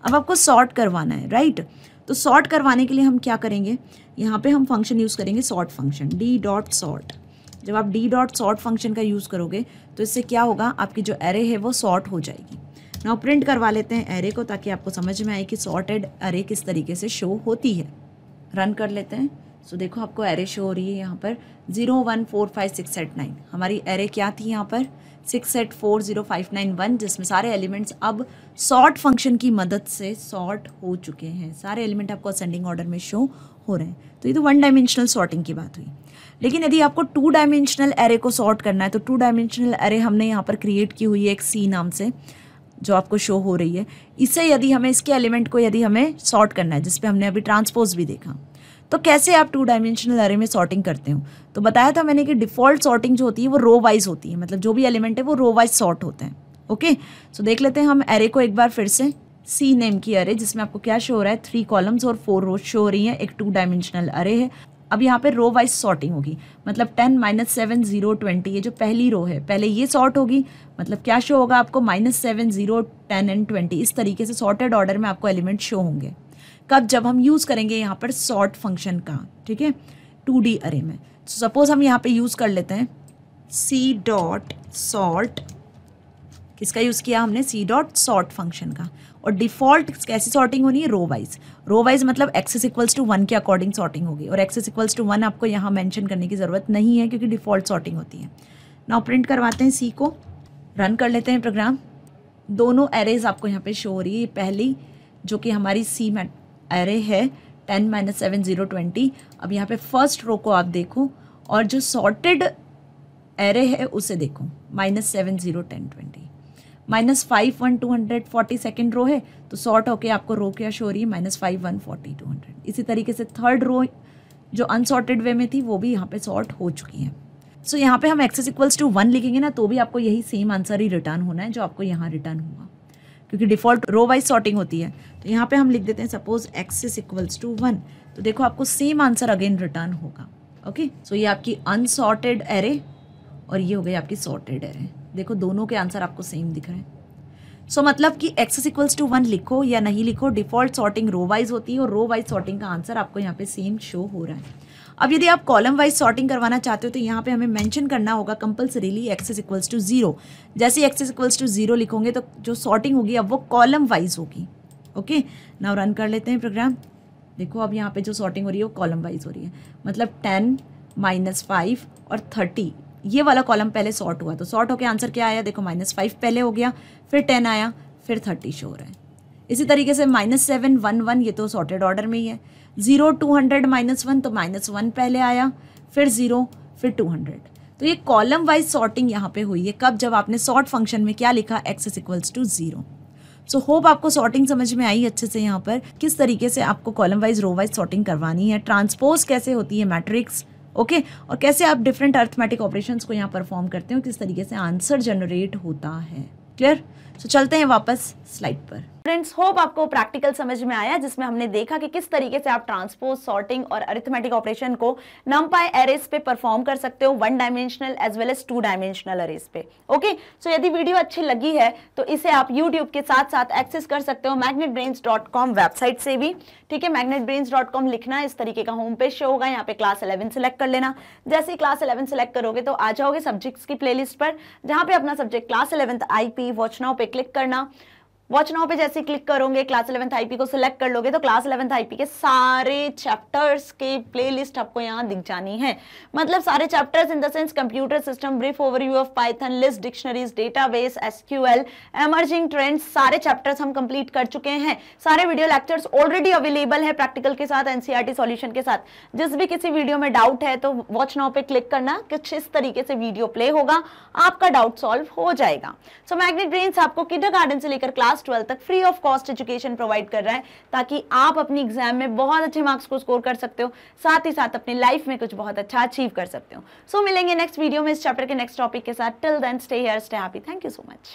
अब आपको सॉर्ट करवाना है राइट right? तो सॉर्ट करवाने के लिए हम क्या करेंगे यहाँ पे हम फंक्शन यूज़ करेंगे sort function d dot sort जब आप डी डॉट सॉर्ट फंक्शन का यूज़ करोगे तो इससे क्या होगा आपकी जो एरे है वो सॉर्ट हो जाएगी ना प्रिंट करवा लेते हैं एरे को ताकि आपको समझ में आए कि सॉर्टेड एरे किस तरीके से शो होती है रन कर लेते हैं सो so, देखो आपको एरे शो हो रही है यहाँ पर zero one four five six eight nine हमारी एरे क्या थी यहाँ पर six eight four zero five nine one जिसमें सारे एलिमेंट्स अब सॉर्ट फंक्शन की मदद से सॉर्ट हो चुके हैं सारे एलिमेंट आपको असेंडिंग ऑर्डर में शो हो रहे हैं तो ये तो वन डायमेंशनल सॉर्टिंग की बात हुई लेकिन यदि आपको टू डायमेंशनल एरे को सॉर्ट करना है तो टू डायमेंशनल एरे हमने यहाँ पर क्रिएट की हुई है एक सी नाम से जो आपको शो हो रही है इससे यदि हमें इसके एलिमेंट को यदि हमें सॉर्ट करना है जिसपे हमने अभी ट्रांसपोज भी देखा तो कैसे आप टू डायमेंशनल अरे में सॉर्टिंग करते हो तो बताया था मैंने कि डिफ़ॉल्ट सॉर्टिंग जो होती है वो रो वाइज होती है मतलब जो भी एलिमेंट है वो रो वाइज सॉर्ट होते हैं ओके सो देख लेते हैं हम एरे को एक बार फिर से सी नेम की अरे जिसमें आपको क्या शो हो रहा है थ्री कॉलम्स और फोर रोज शो हो रही हैं एक टू डायमेंशनल अरे है अब यहाँ पे रो वाइज सॉर्टिंग होगी मतलब ten minus seven zero twenty ये जो पहली रो है पहले ये सॉर्ट होगी मतलब क्या शो होगा आपको minus seven zero ten and twenty इस तरीके से सॉर्टेड ऑर्डर में आपको एलिमेंट शो होंगे कब जब हम यूज़ करेंगे यहाँ पर सॉर्ट फंक्शन का ठीक है टू डी अरे में सो सपोज हम यहाँ पे यूज़ कर लेते हैं सी डॉट सॉर्ट किसका यूज़ किया हमने सी डॉट सॉर्ट फंक्शन का और डिफॉल्ट कैसी सॉर्टिंग होनी है रो वाइज रो वाइज मतलब एक्सेस इक्वल्स टू वन के अकॉर्डिंग सॉर्टिंग होगी और एक्सेस इक्वल्स टू वन आपको यहाँ मैंशन करने की ज़रूरत नहीं है क्योंकि डिफ़ॉल्ट सॉर्टिंग होती है नाउ प्रिंट करवाते हैं सी को रन कर लेते हैं प्रोग्राम दोनों एरेज आपको यहाँ पे शो हो रही है पहली जो कि हमारी सी मैट एरे है ten minus seven zero twenty अब यहाँ पे फर्स्ट रो को आप देखो और जो सॉर्टेड एरे है उसे देखो minus seven zero ten twenty minus five one two hundred forty second row है तो सॉर्ट होके आपको रो क्या शो हो रही है minus five one forty two hundred इसी तरीके से थर्ड रो जो अनसॉर्टेड वे में थी वो भी यहाँ पे सॉर्ट हो चुकी है सो so, यहाँ पे हम एक्सेस इक्वल्स टू वन लिखेंगे ना तो भी आपको यही सेम आंसर ही रिटर्न होना है जो आपको यहाँ रिटर्न हुआ क्योंकि डिफ़ॉल्ट रो वाइज सॉर्टिंग होती है तो यहाँ पे हम लिख देते हैं suppose x is equals to one तो देखो आपको सेम आंसर अगेन रिटर्न होगा ओके सो ये आपकी अनसॉर्टेड एरे और ये हो गई आपकी सॉर्टेड एरे देखो दोनों के आंसर आपको सेम दिख रहे हैं सो so, मतलब कि इज इक्वल्स टू वन लिखो या नहीं लिखो डिफॉल्ट सॉर्टिंग रो वाइज होती है और रो वाइज सॉर्टिंग का आंसर आपको यहाँ पे सेम शो हो रहा है अब यदि आप कॉलम वाइज सॉर्टिंग करवाना चाहते हो तो यहाँ पे हमें मेंशन करना होगा compulsorily axis equals to zero जैसे एक्सेस इक्वल्स टू ज़ीरो लिखोगे तो जो सॉर्टिंग होगी अब वो कॉलम वाइज होगी ओके नाउ रन कर लेते हैं प्रोग्राम देखो अब यहाँ पे जो सॉर्टिंग हो रही है वो कॉलम वाइज हो रही है मतलब टेन माइनस फाइव और थर्टी ये वाला कॉलम पहले सॉर्ट हुआ तो सॉर्ट होकर आंसर क्या आया देखो माइनस फाइव पहले हो गया फिर टेन आया फिर थर्टी शो हो रहा है इसी तरीके से माइनस सेवन वन वन ये तो सॉर्टेड ऑर्डर में ही है zero two hundred minus one तो माइनस वन पहले आया फिर ज़ीरो फिर टू हंड्रेड तो ये कॉलम वाइज सॉर्टिंग यहाँ पे हुई है कब जब आपने सॉर्ट फंक्शन में क्या लिखा x is equals to zero so hope आपको सॉर्टिंग समझ में आई अच्छे से यहाँ पर किस तरीके से आपको column wise row wise sorting करवानी है ट्रांसपोज कैसे होती है मैट्रिक्स ओके okay? और कैसे आप डिफरेंट अर्थमेटिक ऑपरेशन को यहाँ परफॉर्म करते हो किस तरीके से आंसर जनरेट होता है क्लियर सो so, चलते हैं वापस स्लाइड पर फ्रेंड्स होप आपको प्रैक्टिकल समझ में आया जिसमें हमने देखा कि किस तरीके से आप ट्रांसपोज सॉर्टिंग और अरिथमेटिक ऑपरेशन को नमपाई एरेस पे परफॉर्म कर सकते हो one dimensional as well as two dimensional arrays पे ओके okay? सो so, यदि वीडियो अच्छी लगी है तो इसे आप यूट्यूब के साथ साथ एक्सेस कर सकते हो मैग्नेटब्रेन्स.कॉम वेबसाइट से भी ठीक है मैग्नेटब्रेन्स.कॉम लिखना इस तरीके का होम पेज शो होगा यहाँ पे क्लास इलेवन सेलेक्ट कर लेना जैसे ही क्लास इलेवन सेलेक्ट करोगे तो आ जाओगे सब्जेक्ट्स की प्लेलिस्ट पर जहाँ पे अपना subject class eleventh I P watch now पे क्लिक करना वॉच नाउ पे जैसे क्लिक करोगे क्लास इलेवंथ आईपी को सिलेक्ट कर लोगे तो क्लास इलेवंथ आईपी के सारे चैप्टर्स के प्लेलिस्ट आपको यहाँ दिख जानी है मतलब सारे chapters in the sense computer system brief overview of Python list dictionaries database SQL emerging trends सारे चैप्टर्स हम कंप्लीट कर चुके हैं सारे वीडियो लेक्चर्स ऑलरेडी अवेलेबल है प्रैक्टिकल के साथ एनसीआरटी सोल्यूशन e के साथ जिस भी किसी वीडियो में डाउट है तो वॉच नाउ पे क्लिक करना कुछ इस तरीके से वीडियो प्ले होगा आपका डाउट सॉल्व हो जाएगा सो मैग्नेट ब्रेन्स आपको किडर गार्डन से लेकर क्लास ट्वेल्थ तक free of cost education provide कर रहा है ताकि आप अपनी एग्जाम में बहुत अच्छे मार्क्स को स्कोर कर सकते हो साथ ही साथ अपनी लाइफ में कुछ बहुत अच्छा अचीव कर सकते हो सो so, मिलेंगे नेक्स्ट वीडियो में इस चैप्टर के नेक्स्ट टॉपिक के साथ till then stay here stay happy thank you so much